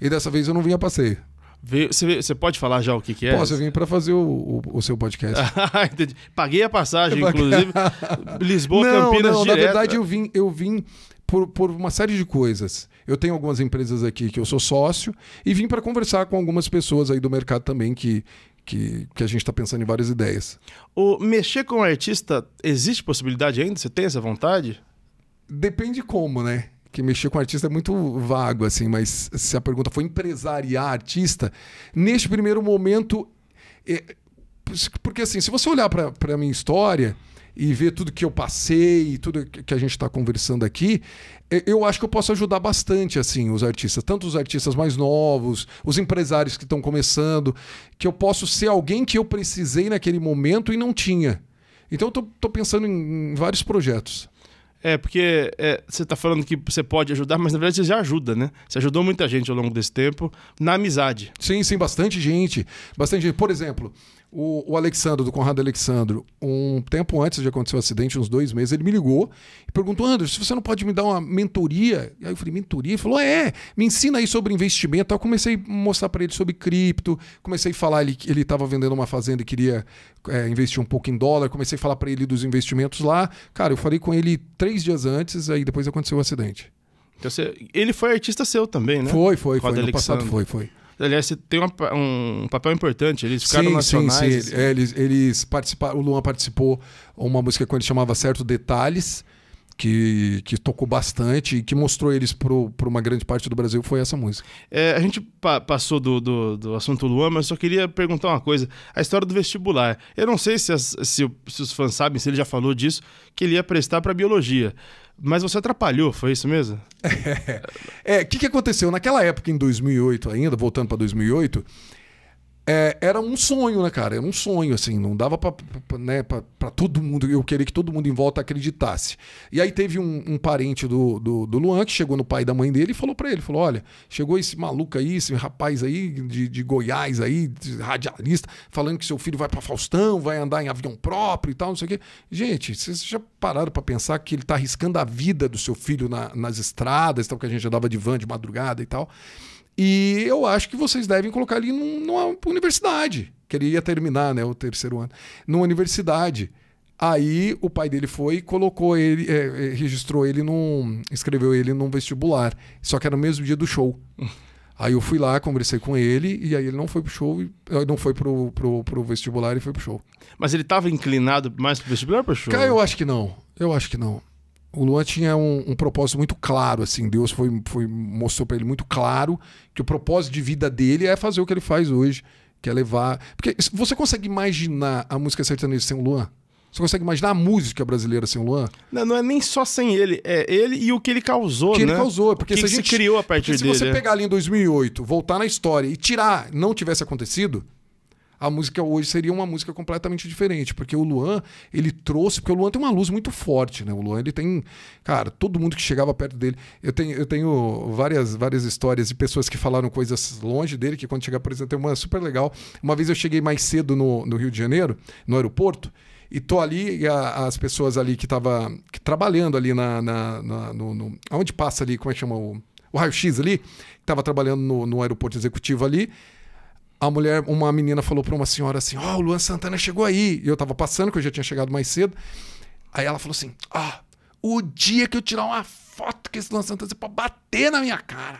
E dessa vez eu não vim a passeio. Você pode falar já o que, que é? Posso, eu vim para fazer o, o, o, seu podcast. [laughs] Ah, entendi. Paguei a passagem, paguei... inclusive. [laughs] Lisboa, não, Campinas, Não, na verdade eu vim, eu vim por, por uma série de coisas. Eu tenho algumas empresas aqui que eu sou sócio e vim para conversar com algumas pessoas aí do mercado também que, que, que, a gente está pensando em várias ideias. O mexer com artista, existe possibilidade ainda? Você tem essa vontade? Depende como, né? que mexer com artista é muito vago, assim, mas se a pergunta foi empresariar artista, neste primeiro momento. É, porque assim, se você olhar para a minha história e ver tudo que eu passei e tudo que a gente está conversando aqui, é, eu acho que eu posso ajudar bastante assim os artistas, tanto os artistas mais novos, os empresários que estão começando, que eu posso ser alguém que eu precisei naquele momento e não tinha. Então eu tô, tô pensando em, em vários projetos. É, porque é, você está falando que você pode ajudar, mas na verdade você já ajuda, né? Você ajudou muita gente ao longo desse tempo na amizade. Sim, sim, bastante gente. Bastante gente. Por exemplo, o, o Alexandro, do Conrado Alexandro, um tempo antes de acontecer o acidente, uns dois meses, ele me ligou e perguntou: Anderson, você não pode me dar uma mentoria? E aí eu falei: mentoria? Ele falou: é, me ensina aí sobre investimento. Aí eu comecei a mostrar para ele sobre cripto, comecei a falar, ele estava vendendo uma fazenda e queria é, investir um pouco em dólar, comecei a falar para ele dos investimentos lá. Cara, eu falei com ele três dias antes, aí depois aconteceu o acidente. Então, você... ele foi artista seu também, né? Foi, foi, foi. Alexandre. passado foi, foi. Aliás, tem uma, um papel importante. Eles ficaram sim, nacionais. Sim, sim. Assim. É, eles, eles participaram. O Luan participou uma música que ele chamava Certo Detalhes, que, que tocou bastante e que mostrou eles para uma grande parte do Brasil foi essa música. É, a gente pa passou do, do, do, assunto Luan, mas só queria perguntar uma coisa. A história do vestibular. Eu não sei se, as, se, se os fãs sabem, se ele já falou disso, que ele ia prestar para biologia. Mas você atrapalhou, foi isso mesmo? [laughs] É, o é, que, que aconteceu? Naquela época, em 2008 ainda, voltando para 2008, é, era um sonho, né, cara? Era um sonho, assim, não dava pra, né, todo mundo, eu queria que todo mundo em volta acreditasse. E aí teve um, um parente do, do, do, Luan que chegou no pai da mãe dele e falou para ele: falou: olha, chegou esse maluco aí, esse rapaz aí de, de Goiás aí, de radialista, falando que seu filho vai para Faustão, vai andar em avião próprio e tal, não sei o quê. Gente, vocês já pararam para pensar que ele tá arriscando a vida do seu filho na, nas estradas, tal, então, que a gente dava de van de madrugada e tal. E eu acho que vocês devem colocar ele numa universidade, que ele ia terminar né, o terceiro ano, numa universidade. Aí o pai dele foi e colocou ele, é, é, registrou ele num. escreveu ele num vestibular. Só que era no mesmo dia do show. [laughs] Aí eu fui lá, conversei com ele, e aí ele não foi pro show, eh, não foi pro, pro, pro vestibular e foi pro show. Mas ele estava inclinado mais pro vestibular ou pro show? Cara, eu acho que não. Eu acho que não o Luan tinha um, um, propósito muito claro, assim, Deus foi, foi mostrou para ele muito claro que o propósito de vida dele é fazer o que ele faz hoje, que é levar. Porque você consegue imaginar a música sertaneja sem o Luan? Você consegue imaginar a música brasileira sem o Luan? Não, não é nem só sem ele, é ele e o que ele causou, que né? ele causou, porque o que se a gente criou a partir porque dele. Se você é. pegar ali em 2008, voltar na história e tirar, não tivesse acontecido, a música hoje seria uma música completamente diferente, porque o Luan, ele trouxe, porque o Luan tem uma luz muito forte, né? O Luan, ele tem, cara, todo mundo que chegava perto dele, eu tenho, eu tenho várias, várias histórias de pessoas que falaram coisas longe dele, que quando chegar, por exemplo, tem uma super legal. Uma vez eu cheguei mais cedo no, no Rio de Janeiro, no aeroporto, e tô ali, e a, as pessoas ali que tava que, trabalhando ali na, na, na no, no, aonde passa ali, como é que chama o, o raio-x ali, que tava trabalhando no, no aeroporto executivo ali, a mulher, uma menina falou para uma senhora assim: Ó, oh, o Luan Santana chegou aí. E eu tava passando, que eu já tinha chegado mais cedo. Aí ela falou assim: Ó, oh, o dia que eu tirar uma foto com esse Luan Santana, você pode bater na minha cara.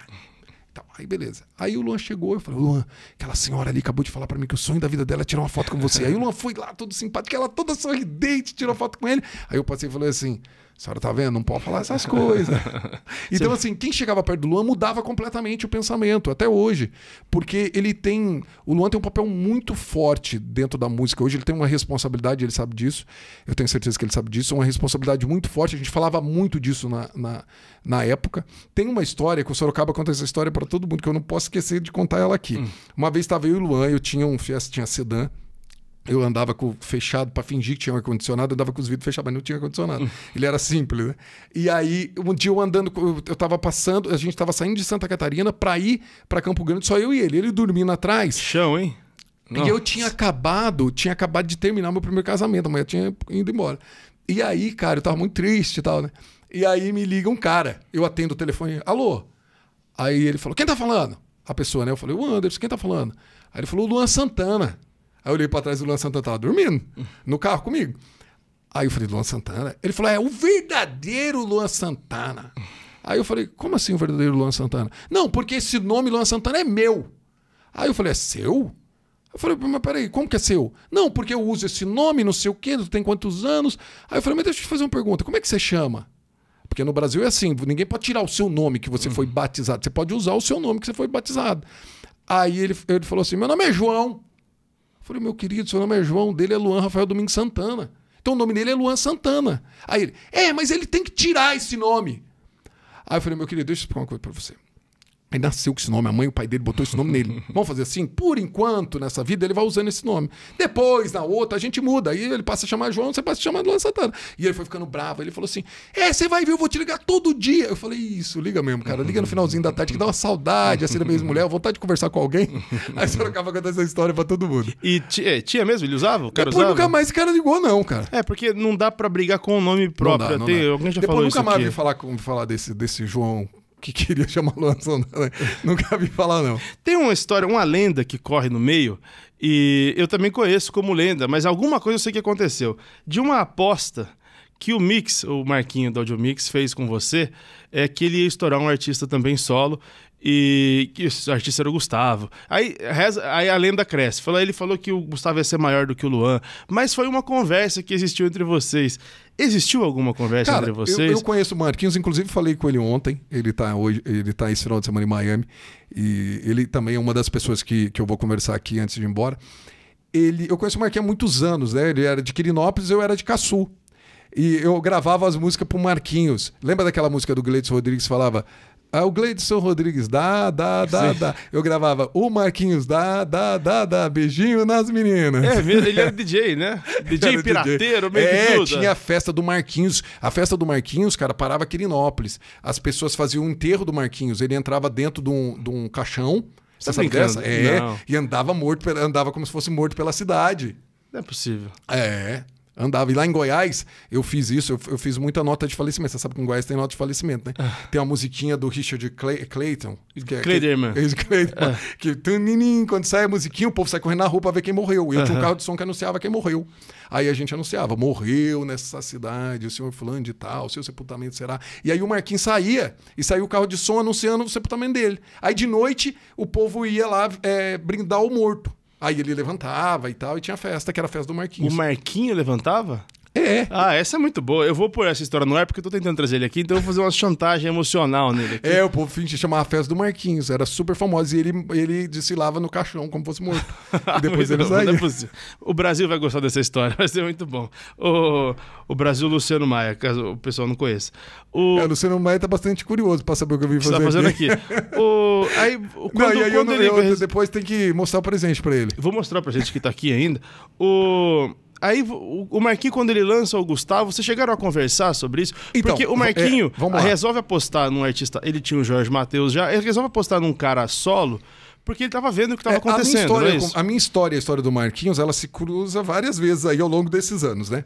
Então, aí beleza. Aí o Luan chegou, eu falei, Luan, aquela senhora ali acabou de falar para mim que o sonho da vida dela é tirar uma foto com você. Aí o Luan foi lá, todo simpático, ela toda sorridente, tirou foto com ele. Aí eu passei e falei assim: a senhora tá vendo? Não pode falar essas coisas. [laughs] então, Sim. assim, quem chegava perto do Luan mudava completamente o pensamento, até hoje. Porque ele tem. O Luan tem um papel muito forte dentro da música. Hoje ele tem uma responsabilidade, ele sabe disso. Eu tenho certeza que ele sabe disso. É uma responsabilidade muito forte. A gente falava muito disso na, na, na época. Tem uma história que o Sorocaba conta essa história para todo mundo, que eu não posso esquecer de contar ela aqui. Hum. Uma vez estava eu e o Luan, eu tinha um Fiesta tinha sedã. Eu andava com fechado para fingir que tinha ar-condicionado, andava com os vidros fechados, mas não tinha ar-condicionado. Hum. Ele era simples, né? E aí, um dia eu andando, eu estava passando, a gente estava saindo de Santa Catarina para ir para Campo Grande, só eu e ele, ele dormindo atrás. Chão, hein? Nossa. E eu tinha acabado, tinha acabado de terminar meu primeiro casamento, amanhã tinha ido embora. E aí, cara, eu tava muito triste e tal, né? E aí me liga um cara, eu atendo o telefone, alô? Aí ele falou, quem tá falando? A pessoa, né? Eu falei, o Anderson, quem tá falando? Aí ele falou, o Luan Santana. Aí eu olhei pra trás e o Luan Santana tava dormindo no carro comigo. Aí eu falei, Luan Santana? Ele falou, é o verdadeiro Luan Santana. Aí eu falei, como assim o verdadeiro Luan Santana? Não, porque esse nome Luan Santana é meu. Aí eu falei, é seu? Eu falei, mas peraí, como que é seu? Não, porque eu uso esse nome, não sei o quê, tu tem quantos anos. Aí eu falei, mas deixa eu te fazer uma pergunta, como é que você chama? Porque no Brasil é assim, ninguém pode tirar o seu nome que você foi uhum. batizado. Você pode usar o seu nome que você foi batizado. Aí ele, ele falou assim: meu nome é João. Falei, meu querido, seu nome é João, dele é Luan Rafael Domingos Santana. Então o nome dele é Luan Santana. Aí ele, é, mas ele tem que tirar esse nome. Aí eu falei, meu querido, deixa eu explicar uma coisa para você. Aí nasceu com esse nome, a mãe e o pai dele botou esse nome nele. [laughs] Vamos fazer assim? Por enquanto, nessa vida, ele vai usando esse nome. Depois, na outra, a gente muda. Aí ele passa a chamar João, você passa a chamar Luan Santana. E ele foi ficando bravo. Ele falou assim: É, você vai ver, eu vou te ligar todo dia. Eu falei: Isso, liga mesmo, cara. Liga no finalzinho da tarde, que dá uma saudade, assim, da mesma mulher, vontade de conversar com alguém. [laughs] Aí você acaba contando essa história pra todo mundo. E tia, é, tia mesmo? Ele usava? O cara Depois usava? nunca mais esse cara ligou, não, cara. É, porque não dá pra brigar com o nome próprio. Não dá, não Tem, dá. Alguém já Depois falou nunca mais aqui. vi falar, falar desse, desse João que queria chamar Luan Santana. [laughs] Nunca vi falar, não. Tem uma história, uma lenda que corre no meio, e eu também conheço como lenda, mas alguma coisa eu sei que aconteceu. De uma aposta que o Mix, o Marquinho do Audio Mix, fez com você, é que ele ia estourar um artista também solo, e que o artista era o Gustavo. Aí, reza, aí a lenda cresce. Fala, ele falou que o Gustavo ia ser maior do que o Luan, mas foi uma conversa que existiu entre vocês. Existiu alguma conversa Cara, entre vocês? Eu, eu conheço o Marquinhos, inclusive falei com ele ontem. Ele está hoje, ele tá esse final de semana em Miami. E ele também é uma das pessoas que, que eu vou conversar aqui antes de ir embora. Ele, eu conheço o Marquinhos há muitos anos, né? Ele era de Quirinópolis, eu era de Caçu. E eu gravava as músicas pro Marquinhos. Lembra daquela música do Gleitson Rodrigues que falava ah, o Gleidson Rodrigues, dá, dá, dá, Sim. dá. Eu gravava o Marquinhos, dá, dá, dá, dá. Beijinho nas meninas. É mesmo, ele era DJ, né? [laughs] DJ pirateiro, meio É, tudo. tinha a festa do Marquinhos. A festa do Marquinhos, cara, parava Quirinópolis. As pessoas faziam o enterro do Marquinhos. Ele entrava dentro de um, de um caixão. Tá Você sabe dessa? É, Não. e andava morto, andava como se fosse morto pela cidade. Não é possível. É andava. E lá em Goiás, eu fiz isso, eu, eu, fiz muita nota de falecimento. Você sabe que em Goiás tem nota de falecimento, né? Ah. Tem uma musiquinha do Richard Clay, Clayton. Que Clayderman. É que, Clayderman. [laughs] Ah. Que tuninim, quando sai a musiquinha, o povo sai correndo na rua pra ver quem morreu. Eu uh -huh. tinha um carro de som que anunciava quem morreu. Aí a gente anunciava, morreu nessa cidade, o senhor fulano de tal, o seu sepultamento será. E aí o Marquinhos saía, e saiu o carro de som anunciando o sepultamento dele. Aí de noite, o povo ia lá é, brindar o morto. Aí ele levantava e tal, e tinha festa, que era a festa do Marquinhos. O Marquinho levantava? É. Ah, essa é muito boa. Eu vou pôr essa história no ar porque eu tô tentando trazer ele aqui, então eu vou fazer uma chantagem emocional nele aqui. É, o povo fingia chamar a festa do Marquinhos, era super famoso e ele, ele desfilava no caixão como fosse morto. E [laughs] depois ele saiu. É o Brasil vai gostar dessa história, [laughs] vai ser muito bom. O, o Brasil Luciano Maia, caso o pessoal não conheça. O... É, Luciano Maia tá bastante curioso pra saber o que eu vim tá fazer. Você tá fazendo aqui. O... Aí, [laughs] quando, não, e aí eu, depois tem que mostrar o presente pra ele. Vou mostrar o presente que tá aqui ainda. O Aí o Marquinho, quando ele lança o Gustavo, vocês chegaram a conversar sobre isso? Então, Porque o Marquinho é, é resolve apostar num artista. Ele tinha o Jorge Matheus já, ele resolve apostar num cara solo porque ele estava vendo o que estava é, acontecendo. A minha, é história, é a minha história, a história do Marquinhos, ela se cruza várias vezes aí ao longo desses anos, né?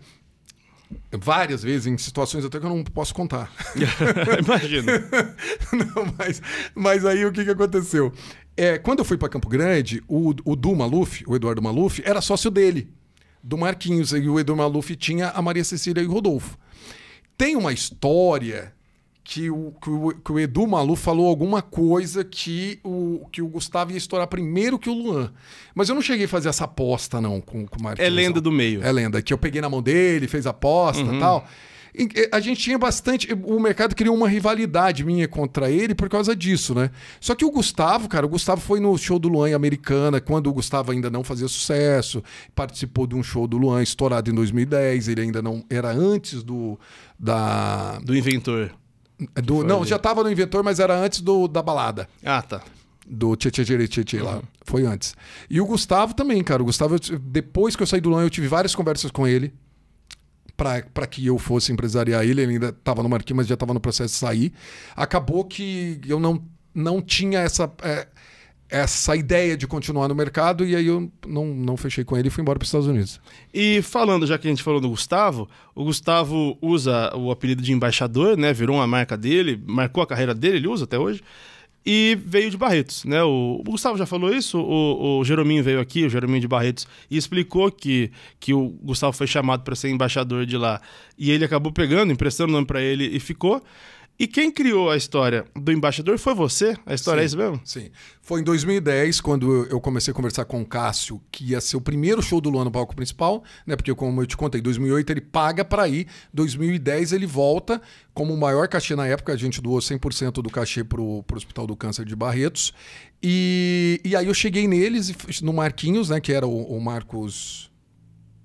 Várias vezes, em situações até que eu não posso contar. [laughs] [laughs] Imagina. [laughs] não, mas, mas aí o que, que aconteceu? É, quando eu fui para Campo Grande, o, o Du Maluf, o Eduardo Maluf, era sócio dele do Marquinhos e o Edu Maluf tinha a Maria Cecília e o Rodolfo. Tem uma história que o, que o, que o, Edu Maluf falou alguma coisa que o, que o Gustavo ia estourar primeiro que o Luan. Mas eu não cheguei a fazer essa aposta, não, com, com o Marquinhos. É lenda do meio. É lenda, que eu peguei na mão dele, fez aposta e uhum. tal a gente tinha bastante. O mercado criou uma rivalidade minha contra ele por causa disso, né? Só que o Gustavo, cara, o Gustavo foi no show do Luan em Americana, quando o Gustavo ainda não fazia sucesso, participou de um show do Luan estourado em 2010, ele ainda não. Era antes do. Da... Do Inventor. É, do, não, ali. já tava no Inventor, mas era antes do, da balada. Ah, tá do Tchê Tchê Tchê Tchê, uhum. lá. Foi antes. E o Gustavo também, cara. O Gustavo, depois que eu saí do Luan, eu tive várias conversas com ele para que eu fosse empresariar ele, ele ainda estava no Marquinhos, mas já estava no processo de sair. Acabou que eu não, não tinha essa, é, essa ideia de continuar no mercado e aí eu não, não fechei com ele e fui embora para os Estados Unidos. E falando, já que a gente falou do Gustavo, o Gustavo usa o apelido de embaixador, né? Virou uma marca dele, marcou a carreira dele, ele usa até hoje e veio de Barretos, né? O, o Gustavo já falou isso, o, o, Jerominho veio aqui, o Jerominho de Barretos, e explicou que, que o Gustavo foi chamado para ser embaixador de lá e ele acabou pegando, emprestando o nome para ele e ficou. E quem criou a história do embaixador foi você? A história é sim, é isso mesmo? Sim. Foi em 2010, quando eu comecei a conversar com o Cássio, que ia ser o primeiro show do Luan no palco principal, né? Porque, como eu te contei, em 2008 ele paga para ir, 2010 ele volta, como o maior cachê na época, a gente doou 100% do cachê pro, pro Hospital do Câncer de Barretos. E, e aí eu cheguei neles, no Marquinhos, né? Que era o, o Marcos.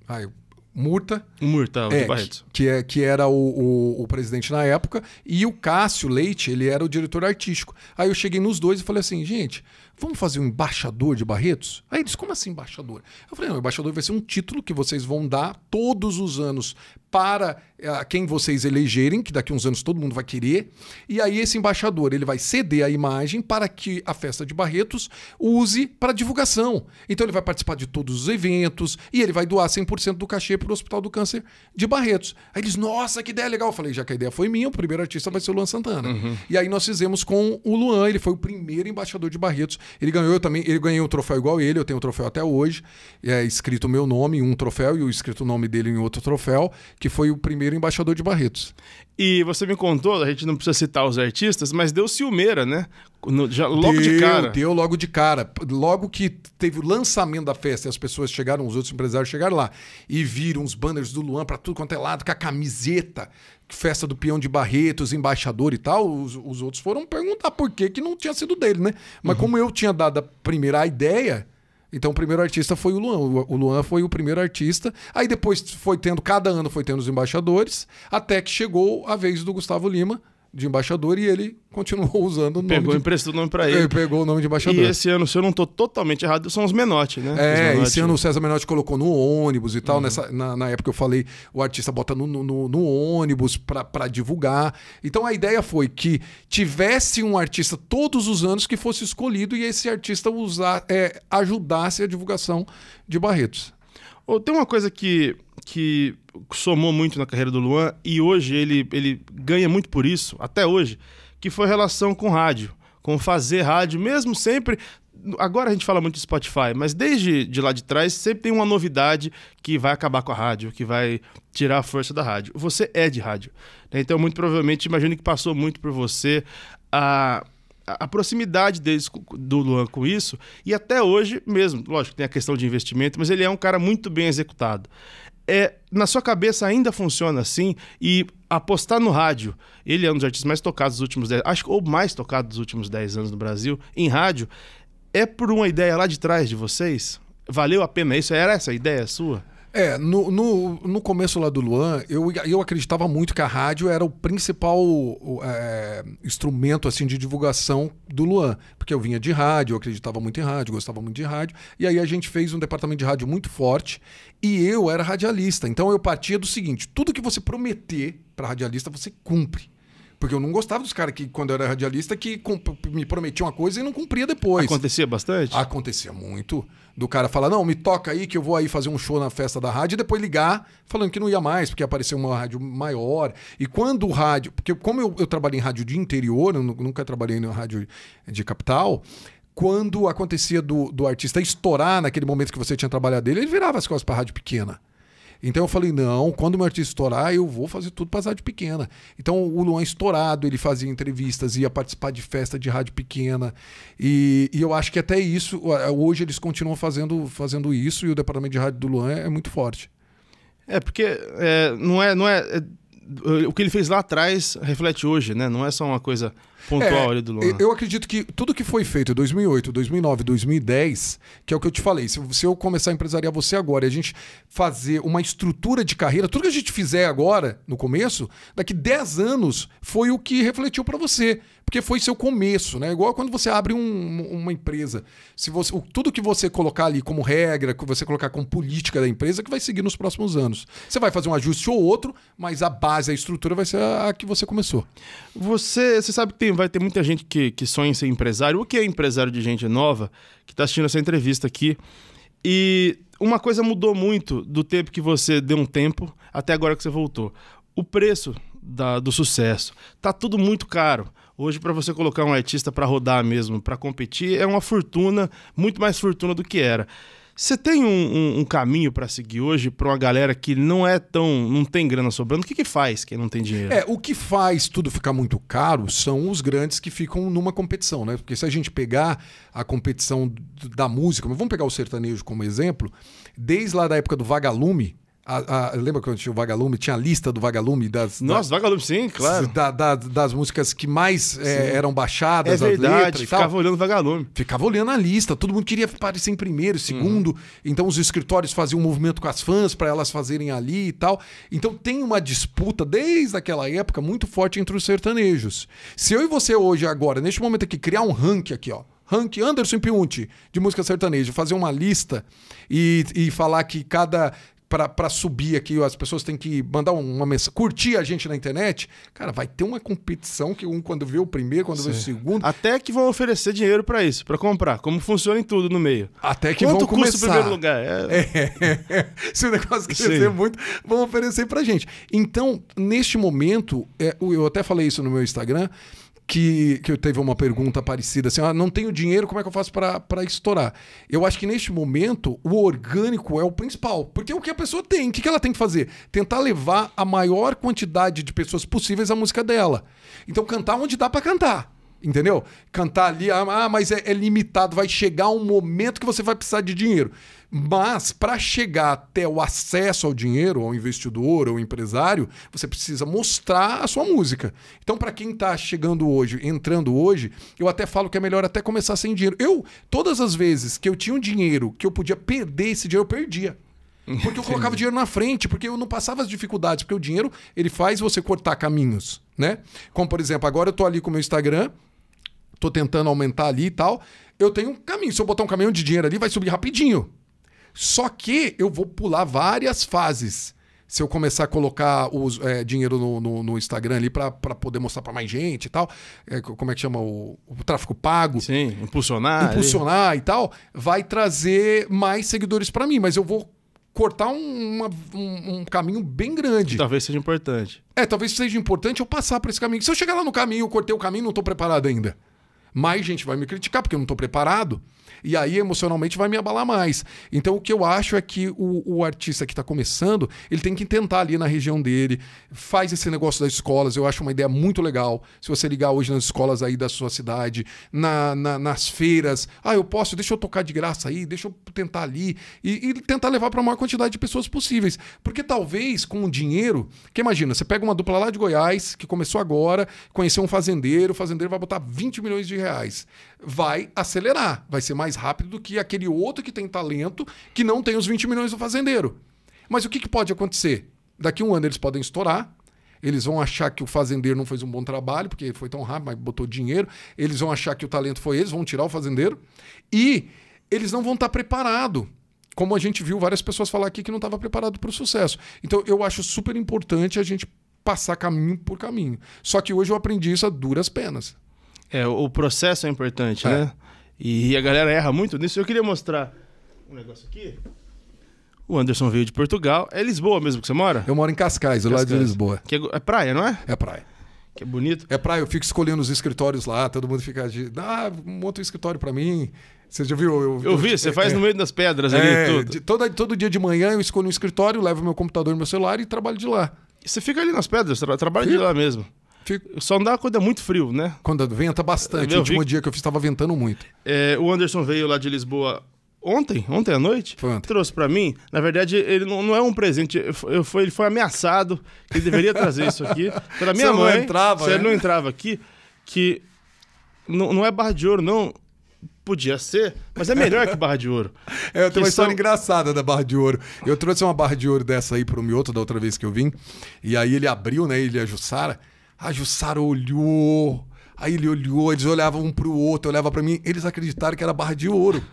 Ai, Murta. Murta, é, Barreto. Que, é, que era o, o, o, presidente na época, e o Cássio Leite, ele era o diretor artístico. Aí eu cheguei nos dois e falei assim, gente, vamos fazer um embaixador de Barretos? Aí eles, como assim embaixador? Eu falei, não, embaixador vai ser um título que vocês vão dar todos os anos para uh, quem vocês elegerem, que daqui uns anos todo mundo vai querer. E aí esse embaixador, ele vai ceder a imagem para que a festa de Barretos use para divulgação. Então ele vai participar de todos os eventos e ele vai doar 100% do cachê para o Hospital do Câncer de Barretos. Aí eles, nossa, que ideia legal. Eu falei, já que a ideia foi minha, o primeiro artista vai ser o Luan Santana. Uhum. E aí nós fizemos com o Luan, ele foi o primeiro embaixador de Barretos ele ganhou também, ele ganhou um troféu igual ele, eu tenho o um troféu até hoje. É escrito o meu nome em um troféu e o escrito o nome dele em outro troféu, que foi o primeiro embaixador de Barretos. E você me contou, a gente não precisa citar os artistas, mas deu Silmeira, né? No, já, logo deu, de cara. Deu logo de cara. Logo que teve o lançamento da festa e as pessoas chegaram, os outros empresários chegaram lá e viram os banners do Luan para tudo quanto é lado, com a camiseta festa do peão de Barretos, embaixador e tal, os, os outros foram perguntar por que, que não tinha sido dele, né? Mas uhum. como eu tinha dado a primeira ideia, então o primeiro artista foi o Luan. O Luan foi o primeiro artista. Aí depois foi tendo, cada ano foi tendo os embaixadores, até que chegou a vez do Gustavo Lima, de embaixador e ele continuou [laughs] usando o nome. Pegou, de... emprestou o nome para ele. Ele é, pegou o nome de embaixador. E esse ano, se eu não estou totalmente errado, são os Menotti, né? É, Menotti. esse ano o César Menotti colocou no ônibus e tal. Uhum. Nessa, na, na, época eu falei, o artista bota no, no, no ônibus para divulgar. Então a ideia foi que tivesse um artista todos os anos que fosse escolhido e esse artista usar, é, ajudasse a divulgação de Barretos. Tem uma coisa que, que somou muito na carreira do Luan e hoje ele, ele ganha muito por isso, até hoje, que foi a relação com rádio, com fazer rádio, mesmo sempre agora a gente fala muito de Spotify, mas desde de lá de trás sempre tem uma novidade que vai acabar com a rádio, que vai tirar a força da rádio. Você é de rádio. Né? Então, muito provavelmente, imagino que passou muito por você a a proximidade deles do Luan com isso, e até hoje mesmo, lógico, tem a questão de investimento, mas ele é um cara muito bem executado. É, na sua cabeça ainda funciona assim e apostar no rádio, ele é um dos artistas mais tocados dos últimos 10, acho ou mais tocado dos últimos 10 anos no Brasil, em rádio, é por uma ideia lá de trás de vocês? Valeu a pena isso? Era essa a ideia sua? É, no, no, no, começo lá do Luan, eu, eu acreditava muito que a rádio era o principal é, instrumento assim de divulgação do Luan. Porque eu vinha de rádio, eu acreditava muito em rádio, gostava muito de rádio. E aí a gente fez um departamento de rádio muito forte. E eu era radialista. Então eu partia do seguinte: tudo que você prometer para radialista, você cumpre. Porque eu não gostava dos caras que, quando eu era radialista, que me prometiam uma coisa e não cumpria depois. Acontecia bastante? Acontecia muito. Do cara falar, não, me toca aí que eu vou aí fazer um show na festa da rádio e depois ligar falando que não ia mais, porque apareceu uma rádio maior. E quando o rádio. Porque como eu, eu trabalhei em rádio de interior, eu nunca trabalhei em rádio de capital, quando acontecia do, do artista estourar naquele momento que você tinha trabalhado dele, ele virava as costas para rádio pequena. Então eu falei, não, quando o meu artista estourar, eu vou fazer tudo para de pequena. Então o Luan é estourado, ele fazia entrevistas, ia participar de festa de rádio pequena. E, e eu acho que até isso, eh, hoje eles continuam fazendo, fazendo isso e o departamento de rádio do Luan é, é muito forte. É, porque é, não é. Não é, é, o que ele fez lá atrás reflete hoje, né? Não é só uma coisa pontual é, ali do Luan. Eu acredito que tudo que foi feito em 2008, 2009, 2010, que é o que eu te falei, se, se eu começar a empresariar você agora e a gente fazer uma estrutura de carreira, tudo que a gente fizer agora, no começo, daqui 10 anos, foi o que refletiu para você. Porque foi seu começo, né? Igual quando você abre um, uma empresa. se você, o, Tudo que você colocar ali como regra, que você colocar como política da empresa, que vai seguir nos próximos anos. Você vai fazer um ajuste ou outro, mas a base, a estrutura vai ser a, a que você começou. Você, você sabe que tem vai ter muita gente que, que sonha em ser empresário, o que é empresário de gente nova, que está assistindo essa entrevista aqui. E uma coisa mudou muito do tempo que você deu um tempo até agora que você voltou. O preço da, do sucesso. Tá tudo muito caro. Hoje, para você colocar um artista para rodar mesmo, para competir, é uma fortuna, muito mais fortuna do que era. Você tem um, um, um caminho para seguir hoje para uma galera que não é tão. não tem grana sobrando? O que, que faz quem não tem dinheiro? É, o que faz tudo ficar muito caro são os grandes que ficam numa competição, né? Porque se a gente pegar a competição da música, mas vamos pegar o sertanejo como exemplo, desde lá da época do Vagalume, a, a, lembra quando tinha o Vagalume? Tinha a lista do Vagalume das. Nossa, da, Vagalume, sim, claro. Da, da, das músicas que mais é, eram baixadas. É verdade, ficava tal. olhando o Vagalume. Ficava olhando a lista, todo mundo queria aparecer em primeiro, hum. segundo. Uhum. Então os escritórios faziam um movimento com as fãs para elas fazerem ali e tal. Então tem uma disputa desde aquela época muito forte entre os sertanejos. Se eu e você hoje, agora, neste momento aqui, criar um ranking aqui, ó rank Anderson Piunti de música sertaneja, fazer uma lista e, e falar que cada para subir aqui, as pessoas têm que mandar uma mensagem, curtir a gente na internet, cara, vai ter uma competição que um quando vê o primeiro, quando Sim. vê o segundo. Até que vão oferecer dinheiro para isso, para comprar, como funciona em tudo no meio. Até que Quanto vão começar. custa o primeiro lugar? É... É, [laughs] é, Se o negócio crescer Sim. muito, vão oferecer para gente. Então, neste momento, é, eu até falei isso no meu Instagram, que, que eu teve uma pergunta parecida assim: ah, não tenho dinheiro, como é que eu faço para estourar? Eu acho que neste momento o orgânico é o principal, porque é o que a pessoa tem, o que, que ela tem que fazer? Tentar levar a maior quantidade de pessoas possíveis a música dela. Então cantar onde dá para cantar. Entendeu? Cantar ali, ah, ah, mas é, é limitado. Vai chegar um momento que você vai precisar de dinheiro. Mas para chegar até o acesso ao dinheiro, ao investidor, ao empresário, você precisa mostrar a sua música. Então, para quem está chegando hoje, entrando hoje, eu até falo que é melhor até começar sem dinheiro. Eu, todas as vezes que eu tinha um dinheiro que eu podia perder esse dinheiro, eu perdia. Porque eu colocava dinheiro na frente, porque eu não passava as dificuldades, porque o dinheiro ele faz você cortar caminhos, né? Como, por exemplo, agora eu tô ali com o meu Instagram, tô tentando aumentar ali e tal. Eu tenho um caminho. Se eu botar um caminhão de dinheiro ali, vai subir rapidinho. Só que eu vou pular várias fases. Se eu começar a colocar os, é, dinheiro no, no, no, Instagram ali para poder mostrar para mais gente e tal, é, como é que chama? O, o tráfico pago. Sim, impulsionar. Impulsionar aí. e tal, vai trazer mais seguidores para mim, mas eu vou cortar um, uma, um, um, caminho bem grande. Talvez seja importante. É, talvez seja importante eu passar por esse caminho. Se eu chegar lá no caminho, eu cortei o caminho, não estou preparado ainda. Mais gente vai me criticar porque eu não estou preparado. E aí, emocionalmente, vai me abalar mais. Então, o que eu acho é que o, o artista que está começando, ele tem que tentar ali na região dele, faz esse negócio das escolas, eu acho uma ideia muito legal. Se você ligar hoje nas escolas aí da sua cidade, na, na, nas feiras, ah, eu posso, deixa eu tocar de graça aí, deixa eu tentar ali, e, e tentar levar para a maior quantidade de pessoas possíveis. Porque talvez com o dinheiro, que imagina, você pega uma dupla lá de Goiás, que começou agora, conheceu um fazendeiro, o fazendeiro vai botar 20 milhões de reais vai acelerar, vai ser mais rápido do que aquele outro que tem talento que não tem os 20 milhões do fazendeiro. Mas o que, que pode acontecer? Daqui a um ano eles podem estourar, eles vão achar que o fazendeiro não fez um bom trabalho, porque foi tão rápido, mas botou dinheiro. Eles vão achar que o talento foi eles, vão tirar o fazendeiro. E eles não vão estar preparados. Como a gente viu várias pessoas falar aqui que não estava preparado para o sucesso. Então, eu acho super importante a gente passar caminho por caminho. Só que hoje eu aprendi isso a duras penas. É, o processo é importante, é. né? E a galera erra muito nisso. Eu queria mostrar um negócio aqui. O Anderson veio de Portugal. É Lisboa mesmo que você mora? Eu moro em Cascais, do lado de Lisboa. Que é, é praia, não é? É praia. Que é bonito. É praia, eu fico escolhendo os escritórios lá, todo mundo fica de. Ah, monta um escritório para mim. Você já viu? Eu, eu vi, você é, faz é, no meio das pedras é, ali tudo. De, todo, todo dia de manhã eu escolho um escritório, levo meu computador e meu celular e trabalho de lá. você fica ali nas pedras, tra trabalha de lá mesmo. Fico... Só não dá quando é muito frio, né? Quando é- venta bastante. o último vi... dia que eu fiz estava ventando muito. É, o Anderson veio lá de Lisboa ontem, ontem à noite, ontem. trouxe para mim. Na verdade, ele não, não é um presente. Eu, foi, ele foi ameaçado que ele deveria trazer isso aqui pela minha [laughs] mãe. Não entrava, se né? ele não entrava aqui, que não, não é barra de ouro, não. Podia ser, mas é melhor que barra de ouro. [laughs] É, eu tenho uma história são... engraçada da barra de ouro. Eu trouxe uma barra de ouro dessa aí pro Mioto da outra vez que eu vim. E aí ele abriu, né, Ilha Jussara. A Jussara olhou. Aí ele olhou, eles olhavam um pro outro, olhava para mim, eles acreditaram que era barra de ouro.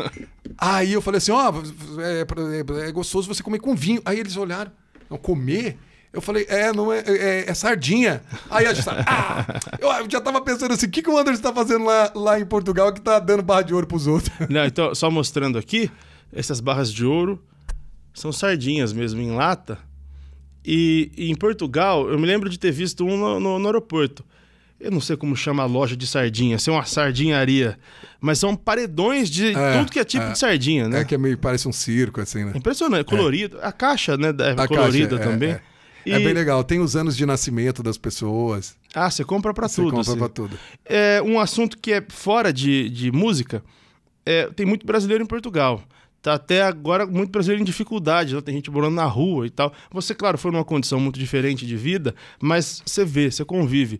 [laughs] aí eu falei assim: ó, oh, é, é, é, gostoso você comer com vinho. Aí eles olharam, não, comer? Eu falei, é, não é, é, é, é sardinha. Aí a Jussara, tá, ah! Eu já tava pensando assim, o que, que o Anderson tá fazendo lá, lá em Portugal que tá dando barra de ouro pros outros? [laughs] Não, então, só mostrando aqui, essas barras de ouro são sardinhas mesmo em lata. E, e, em Portugal, eu me lembro de ter visto um no, no, no aeroporto. Eu não sei como chama a loja de sardinha, se é uma sardinharia, mas são paredões de é, tudo que é tipo é, de sardinha, né? É que é meio parece um circo, assim, né? Impressionante, é. colorido. É. A caixa, né? É a colorida caixa, é, também. É. E... É bem legal. Tem os anos de nascimento das pessoas. Ah, você compra para tudo. Você compra assim. para tudo. É um assunto que é fora de, de música. É, tem muito brasileiro em Portugal. Tá até agora muito brasileiro em dificuldade, né? tem gente morando na rua e tal. Você, claro, foi numa condição muito diferente de vida, mas você vê, você convive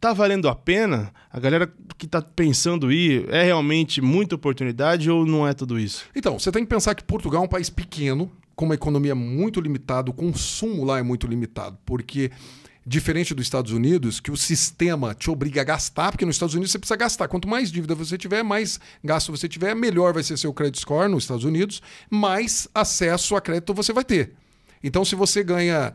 tá valendo a pena? A galera que tá pensando ir, é realmente muita oportunidade ou não é tudo isso? Então, você tem que pensar que Portugal é um país pequeno, com uma economia muito limitada, o consumo lá é muito limitado, porque Diferente dos Estados Unidos, que o sistema te obriga a gastar, porque nos Estados Unidos você precisa gastar. Quanto mais dívida você tiver, mais gasto você tiver, melhor vai ser seu credit score nos Estados Unidos, mais acesso a crédito você vai ter. Então, se você ganha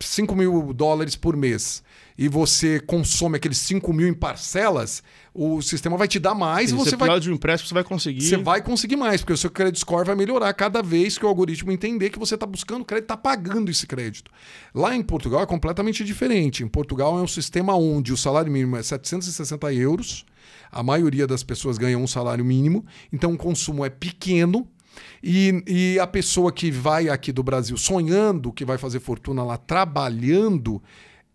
5 mil dólares por mês e você consome aqueles 5 mil em parcelas, o sistema vai te dar mais e, e você vai. de um empréstimo, você vai conseguir. Você vai conseguir mais, porque o seu credit score vai melhorar cada vez que o algoritmo entender que você está buscando crédito, está pagando esse crédito. Lá em Portugal é completamente diferente. Em Portugal é um sistema onde o salário mínimo é 760 euros, a maioria das pessoas ganha um salário mínimo, então o consumo é pequeno, e, e, a pessoa que vai aqui do Brasil sonhando que vai fazer fortuna lá trabalhando,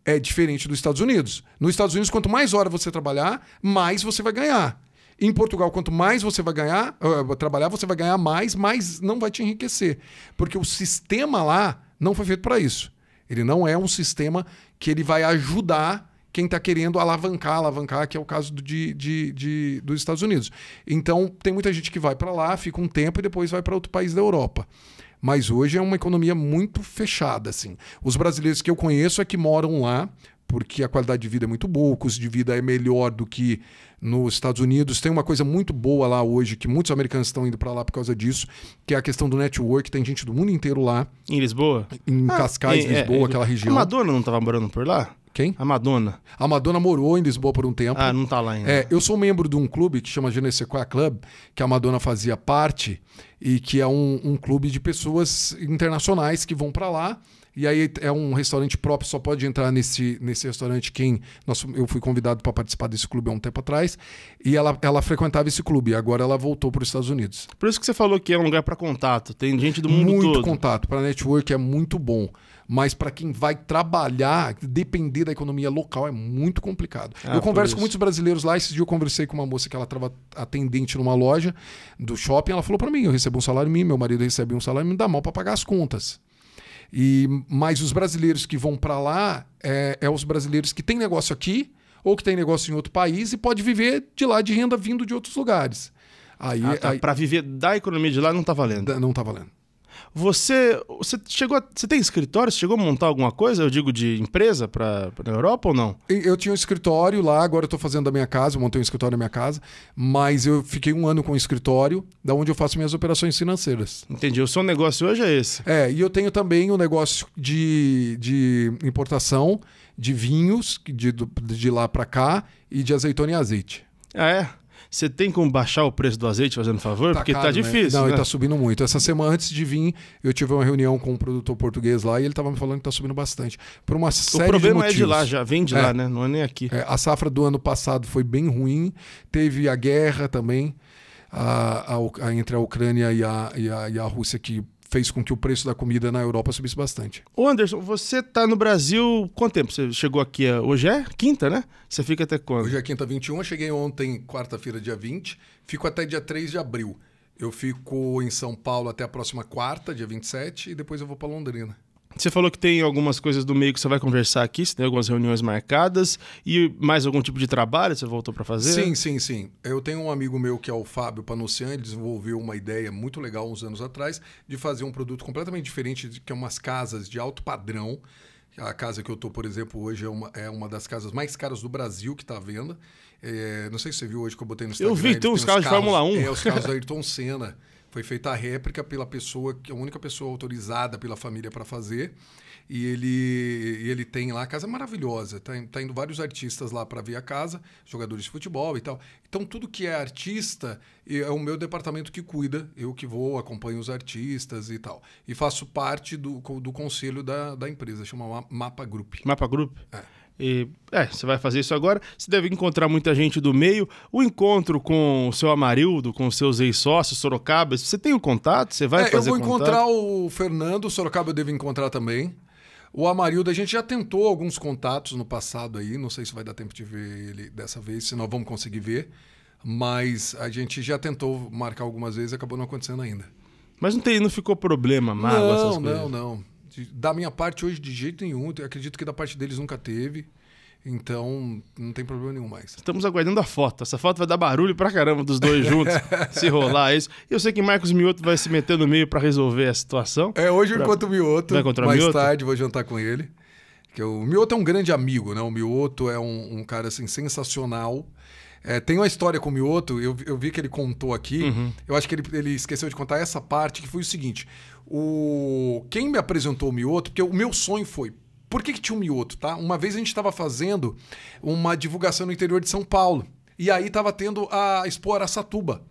é diferente dos Estados Unidos. Nos Estados Unidos, quanto mais hora você trabalhar, mais você vai ganhar. Em Portugal, quanto mais você vai ganhar, uh, trabalhar, você vai ganhar mais, mas não vai te enriquecer. Porque o sistema lá não foi feito para isso. Ele não é um sistema que ele vai ajudar quem está querendo alavancar, alavancar, que é o caso de, de, de, dos Estados Unidos. Então, tem muita gente que vai para lá, fica um tempo e depois vai para outro país da Europa. Mas hoje é uma economia muito fechada, assim. Os brasileiros que eu conheço é que moram lá, porque a qualidade de vida é muito boa, o custo de vida é melhor do que nos Estados Unidos. Tem uma coisa muito boa lá hoje, que muitos americanos estão indo para lá por causa disso, que é a questão do network. Tem gente do mundo inteiro lá. Em Lisboa? Em ah, Cascais, é, Lisboa, é, aquela região. A Madonna não estava morando por lá? Quem? A Madonna. A Madonna morou em Lisboa por um tempo. Ah, não tá lá ainda. É, eu sou membro de um clube que chama Genesequia Club, que a Madonna fazia parte, e que é um, um clube de pessoas internacionais que vão para lá. E aí é um restaurante próprio, só pode entrar nesse, nesse restaurante quem. Nós, eu fui convidado para participar desse clube há um tempo atrás. E ela, ela frequentava esse clube, agora ela voltou para os Estados Unidos. Por isso que você falou que é um lugar para contato. Tem gente do mundo muito todo. Muito contato. Para network é muito bom. Mas para quem vai trabalhar, depender da economia local é muito complicado. Ah, eu converso com muitos brasileiros lá. Esse dia eu conversei com uma moça que ela estava atendente numa loja do shopping. Ela falou para mim: eu recebo um salário mínimo, meu marido recebe um salário mínimo, dá mal para pagar as contas. E, mas os brasileiros que vão para lá é, é os brasileiros que têm negócio aqui ou que têm negócio em outro país e pode viver de lá de renda vindo de outros lugares. Aí, ah, tá. aí... para viver da economia de lá não está valendo. Não está valendo. Você, você chegou, a, você tem escritório? Você chegou a montar alguma coisa? Eu digo de empresa para a Europa ou não? Eu tinha um escritório lá, agora eu estou fazendo da minha casa, montei um escritório na minha casa, mas eu fiquei um ano com o um escritório, da onde eu faço minhas operações financeiras. Entendi. O seu negócio hoje é esse? É, e eu tenho também um negócio de, de importação de vinhos de, de lá para cá e de azeitona e azeite. Ah, é? Você tem como baixar o preço do azeite, fazendo favor? Tá Porque tá caro, tá difícil. Né? Não, né? tá subindo muito. Essa semana, antes de vir, eu tive uma reunião com um produtor português lá e ele tava me falando que tá subindo bastante. Por uma série de motivos. O problema é de lá já, vem de é, lá, né? Não é nem aqui. É, a safra do ano passado foi bem ruim. Teve a guerra também a, a, a, entre a Ucrânia e a, e a, e a Rússia que fez com que o preço da comida na Europa subisse bastante. Ô Anderson, você está no Brasil quanto tempo? Você chegou aqui, é, hoje é quinta, né? Você fica até quando? Hoje é quinta 21, eu cheguei ontem, quarta-feira, dia 20, fico até dia 3 de abril. Eu fico em São Paulo até a próxima quarta, dia 27, e depois eu vou para Londrina. Você falou que tem algumas coisas do meio que você vai conversar aqui, você tem algumas reuniões marcadas e mais algum tipo de trabalho você voltou para fazer? Sim, sim, sim. Eu tenho um amigo meu que é o Fábio Panocian, ele desenvolveu uma ideia muito legal uns anos atrás de fazer um produto completamente diferente, que é umas casas de alto padrão. A casa que eu tô, por exemplo, hoje é uma, é uma das casas mais caras do Brasil que está à venda. É, não sei se você viu hoje que eu botei no Instagram. Eu vi, tem uns carros de Fórmula 1. É, os carros [laughs] da Ayrton Senna. Foi feita a réplica pela pessoa, que é a única pessoa autorizada pela família para fazer. E ele, ele tem lá a casa é maravilhosa. Tá, tá indo vários artistas lá para ver a casa, jogadores de futebol e tal. Então, tudo que é artista é o meu departamento que cuida. Eu que vou, acompanho os artistas e tal. E faço parte do, do conselho da, da empresa, chama Mapa Group. Mapa Group? É. E, é, você vai fazer isso agora. Você deve encontrar muita gente do meio. O encontro com o seu Amarildo, com seus ex-sócios, Sorocaba, você tem o um contato? Você vai é, fazer Eu vou contato? encontrar o Fernando, o Sorocaba eu devo encontrar também. O Amarildo, a gente já tentou alguns contatos no passado aí, não sei se vai dar tempo de ver ele dessa vez, se nós vamos conseguir ver. Mas a gente já tentou marcar algumas vezes, e acabou não acontecendo ainda. Mas não, tem, não ficou problema, mágoa, não, essas coisas? Não, não, não. Da minha parte, hoje, de jeito nenhum. Eu acredito que da parte deles nunca teve. Então, não tem problema nenhum mais. Estamos aguardando a foto. Essa foto vai dar barulho pra caramba dos dois juntos, [laughs] se rolar isso. Eu sei que Marcos Mioto vai se meter no meio para resolver a situação. É, hoje pra... eu encontro o Mioto. Vai encontrar mais o Mioto? tarde vou jantar com ele. Que o Mioto é um grande amigo, né? O Mioto é um, um cara assim sensacional. É, tem uma história com o Mioto, eu, eu vi que ele contou aqui. Uhum. Eu acho que ele, ele esqueceu de contar essa parte, que foi o seguinte: o quem me apresentou o Mioto, porque o meu sonho foi. Por que, que tinha o um Mioto, tá? Uma vez a gente estava fazendo uma divulgação no interior de São Paulo. E aí estava tendo a Expo Araçatuba.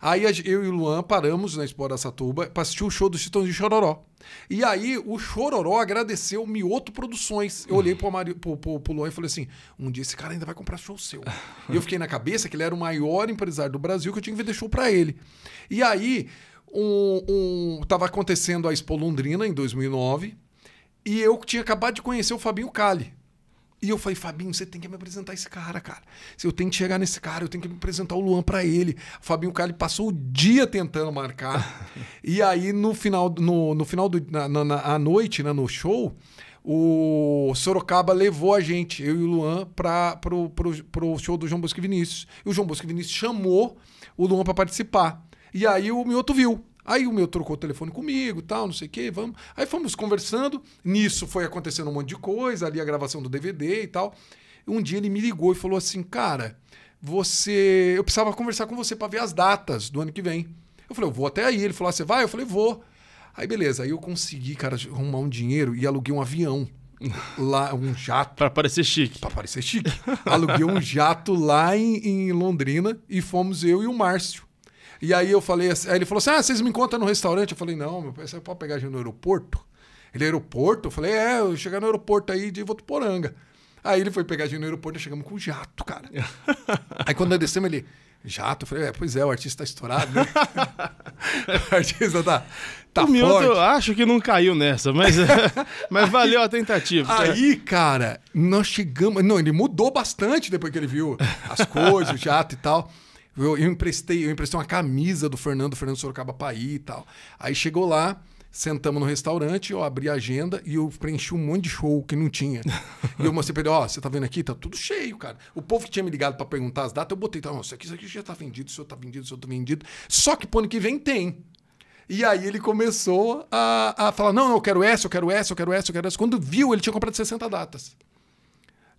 Aí eu e o Luan paramos na Expo Satuba para assistir o show dos Titãs de Chororó. E aí o Chororó agradeceu Mioto Produções. Eu olhei pro, Mario, pro, pro, pro Luan e falei assim: um dia esse cara ainda vai comprar show seu. e eu fiquei na cabeça que ele era o maior empresário do Brasil que eu tinha que vender show pra ele. E aí um, um, tava acontecendo a Expo Londrina em 2009 e eu tinha acabado de conhecer o Fabinho Cali. E eu falei, Fabinho, você tem que me apresentar esse cara, cara. Eu tenho que chegar nesse cara, eu tenho que me apresentar o Luan para ele. O Fabinho Cali passou o dia tentando marcar. [laughs] e aí, no final, no, no final do, na, na, à noite, né, no show, o Sorocaba levou a gente, eu e o Luan, para pro, pro, pro show do João Bosco Vinícius. E o João Bosco Vinícius chamou o Luan para participar. E aí o Mioto viu. Aí o meu trocou o telefone comigo, tal, não sei o quê, vamos. Aí fomos conversando. Nisso foi acontecendo um monte de coisa, ali a gravação do DVD e tal. Um dia ele me ligou e falou assim: "Cara, você, eu precisava conversar com você para ver as datas do ano que vem". Eu falei: "Eu vou até aí". Ele falou: ah, "Você vai?". Eu falei: "Vou". Aí beleza, aí eu consegui, cara, arrumar um dinheiro e aluguei um avião [laughs] lá um jato. para parecer chique. Para parecer chique. Aluguei um jato lá em, em, Londrina e fomos eu e o Márcio. E aí eu falei assim, aí ele falou assim: Ah, vocês me encontram no restaurante? Eu falei, não, meu pai, você pode pegar a gente no aeroporto? Ele aeroporto? Eu falei, é, eu chegar no aeroporto aí de Votuporanga. Aí ele foi pegar a gente no aeroporto e chegamos com o jato, cara. [laughs] aí quando nós descemos, ele. Jato, eu falei, é, pois é, o artista tá estourado, né? [laughs] o artista tá, tá o forte. acho que não caiu nessa, mas, [laughs] mas valeu a tentativa. Aí, cara, nós chegamos... Não, ele mudou bastante depois que ele viu as coisas, o jato e tal. Eu, eu, emprestei, eu emprestei uma camisa do Fernando, Fernando Sorocaba Paí e tal. Aí chegou lá, sentamos no restaurante, eu abri a agenda e eu preenchi um monte de show que não tinha. [laughs] e eu mostrei pra ele, ó, oh, você tá vendo aqui? Tá tudo cheio, cara. O povo que tinha me ligado para perguntar as datas, eu botei, tá, isso aqui, isso aqui já tá vendido, isso tá vendido, isso tá vendido. Só que pro ano que vem tem. E aí ele começou a, a falar: não, eu quero essa, eu quero essa, eu quero essa, eu quero essa. Quando viu, ele tinha comprado 60 datas.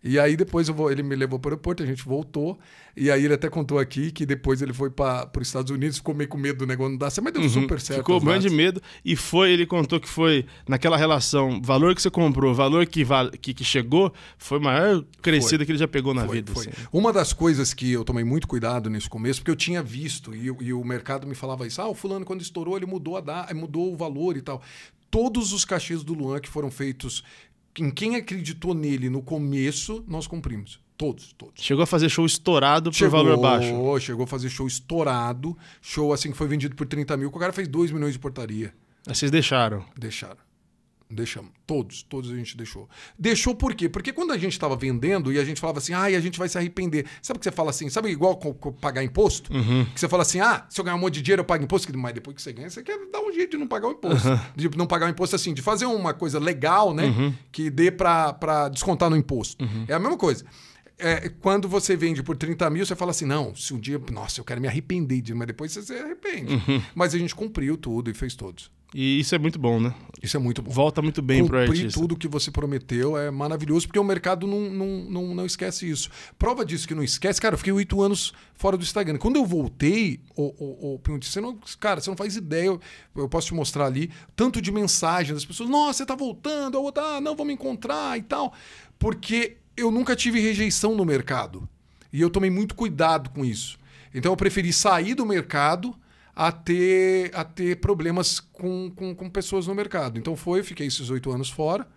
E aí depois vou, ele me levou para o aeroporto, a gente voltou. E aí ele até contou aqui que depois ele foi para os Estados Unidos, ficou meio com medo do negócio não dar certo, mas deu uhum. super certo. Ficou bem grande medo e foi, ele contou que foi naquela relação, valor que você comprou, valor que, que, que chegou, foi maior crescida foi. que ele já pegou na foi, vida. Foi. Assim. Uma das coisas que eu tomei muito cuidado nesse começo, porque eu tinha visto e, e o mercado me falava isso, ah, o fulano quando estourou ele mudou a dar, mudou o valor e tal todos os cachês do Luan que foram feitos em quem acreditou nele no começo, nós cumprimos. Todos, todos. Chegou a fazer show estourado chegou, por valor baixo. Chegou a fazer show estourado. Show assim que foi vendido por 30 mil, o cara fez 2 milhões de portaria. Aí vocês deixaram? Deixaram. Deixamos. Todos, todos a gente deixou. Deixou por quê? Porque quando a gente estava vendendo e a gente falava assim, ah, a gente vai se arrepender. Sabe o que você fala assim? Sabe igual com, com pagar imposto? Uhum. Que você fala assim, ah, se eu ganhar um monte de dinheiro, eu pago imposto. Mas depois que você ganha, você quer dar um jeito de não pagar o imposto. Uhum. De não pagar o imposto assim, de fazer uma coisa legal, né? Uhum. Que dê para descontar no imposto. Uhum. É a mesma coisa é, quando você vende por 30 mil, você fala assim: não, se um dia, nossa, eu quero me arrepender disso, mas depois você se arrepende. Uhum. Mas a gente cumpriu tudo e fez todos. E isso é muito bom, né? Isso é muito bom. Volta muito bem para Cumprir tudo que você prometeu é maravilhoso, porque o mercado não, não, não, não esquece isso. Prova disso que não esquece, cara, eu fiquei oito anos fora do Instagram. Quando eu voltei, o, o, o você não, cara, você não faz ideia, eu, eu, posso te mostrar ali, tanto de mensagens das pessoas, nossa, você tá voltando, a outra, ah, não, vamos encontrar e tal. Porque eu nunca tive rejeição no mercado. E eu tomei muito cuidado com isso. Então eu preferi sair do mercado a ter, a ter problemas com, com, com pessoas no mercado. Então foi, fiquei esses oito anos fora.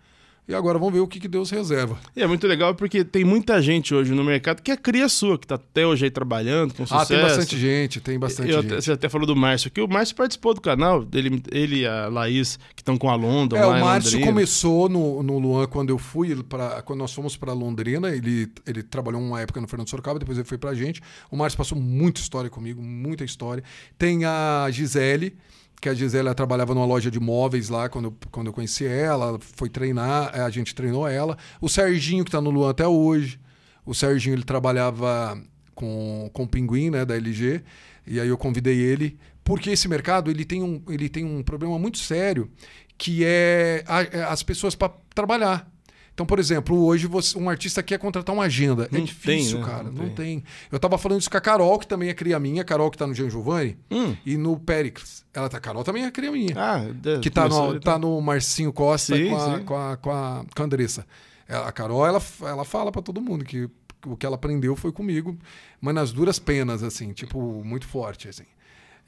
E agora vamos ver o que, que Deus reserva. E é muito legal porque tem muita gente hoje no mercado que é cria sua, que está até hoje aí trabalhando com sucesso. Ah, tem bastante gente, tem bastante Eu, gente. Você até falou do Márcio aqui. O Márcio participou do canal, dele ele e a Laís, que estão com a Londra. É, o Márcio começou no, no Luan quando eu fui, pra, quando nós fomos para Londrina. Ele, ele trabalhou uma época no Fernando Sorocaba, depois ele foi para a gente. O Márcio passou muita história comigo, muita história. Tem a Gisele Quer dizer, ela trabalhava numa loja de móveis lá quando eu, quando eu conheci ela, foi treinar, é, a gente treinou ela. O Serginho, que está no Luan até hoje. O Serginho, ele trabalhava com, com o Pinguim, né, da LG. E aí eu convidei ele, porque esse mercado ele tem um, ele tem um problema muito sério, que é a, é, as pessoas para trabalhar. Então, por exemplo, hoje você, um artista quer é contratar uma agenda. É não é difícil, tem, né? cara. Não, não tem. tem. Eu tava falando isso com a Carol, que também é cria minha. A Carol que tá no Jean Giovanni hum. e no Pericles. Ela tá, a Carol também é cria minha. Ah, que tá no, tá, tá no Marcinho Costa sim, com, a, com, a, com, a, com a Andressa. É, a Carol, ela, ela fala para todo mundo que o que ela aprendeu foi comigo, mas nas duras penas, assim, tipo, muito forte, assim.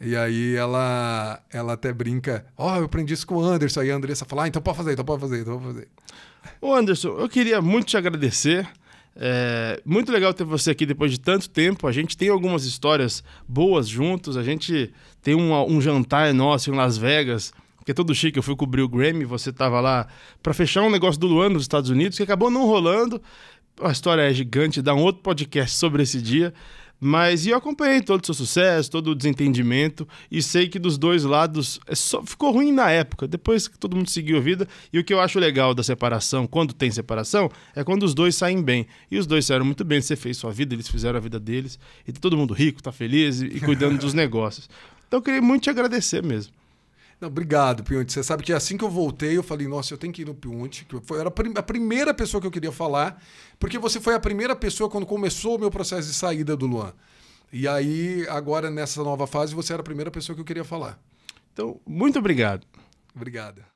E aí ela, ela até brinca, ó, oh, eu aprendi isso com o Anderson. Aí a Andressa fala, ah, então pode fazer, então pode fazer, então pode fazer. Ô Anderson, eu queria muito te agradecer. É muito legal ter você aqui depois de tanto tempo. A gente tem algumas histórias boas juntos. A gente tem um, um jantar nosso em Las Vegas, que é todo chique. Eu fui cobrir o Grammy, você estava lá para fechar um negócio do Luan nos Estados Unidos, que acabou não rolando. A história é gigante, dá um outro podcast sobre esse dia. Mas eu acompanhei todo o seu sucesso, todo o desentendimento, e sei que dos dois lados é só, ficou ruim na época, depois que todo mundo seguiu a vida. E o que eu acho legal da separação, quando tem separação, é quando os dois saem bem. E os dois saíram muito bem, você fez sua vida, eles fizeram a vida deles, e tá todo mundo rico, tá feliz e, e cuidando dos [laughs] negócios. Então eu queria muito te agradecer mesmo. Não, obrigado, Piunte. Você sabe que assim que eu voltei, eu falei, nossa, eu tenho que ir no Piunte. Que foi, era a primeira pessoa que eu queria falar, porque você foi a primeira pessoa quando começou o meu processo de saída do Luan. E aí, agora nessa nova fase, você era a primeira pessoa que eu queria falar. Então, muito obrigado. Obrigado.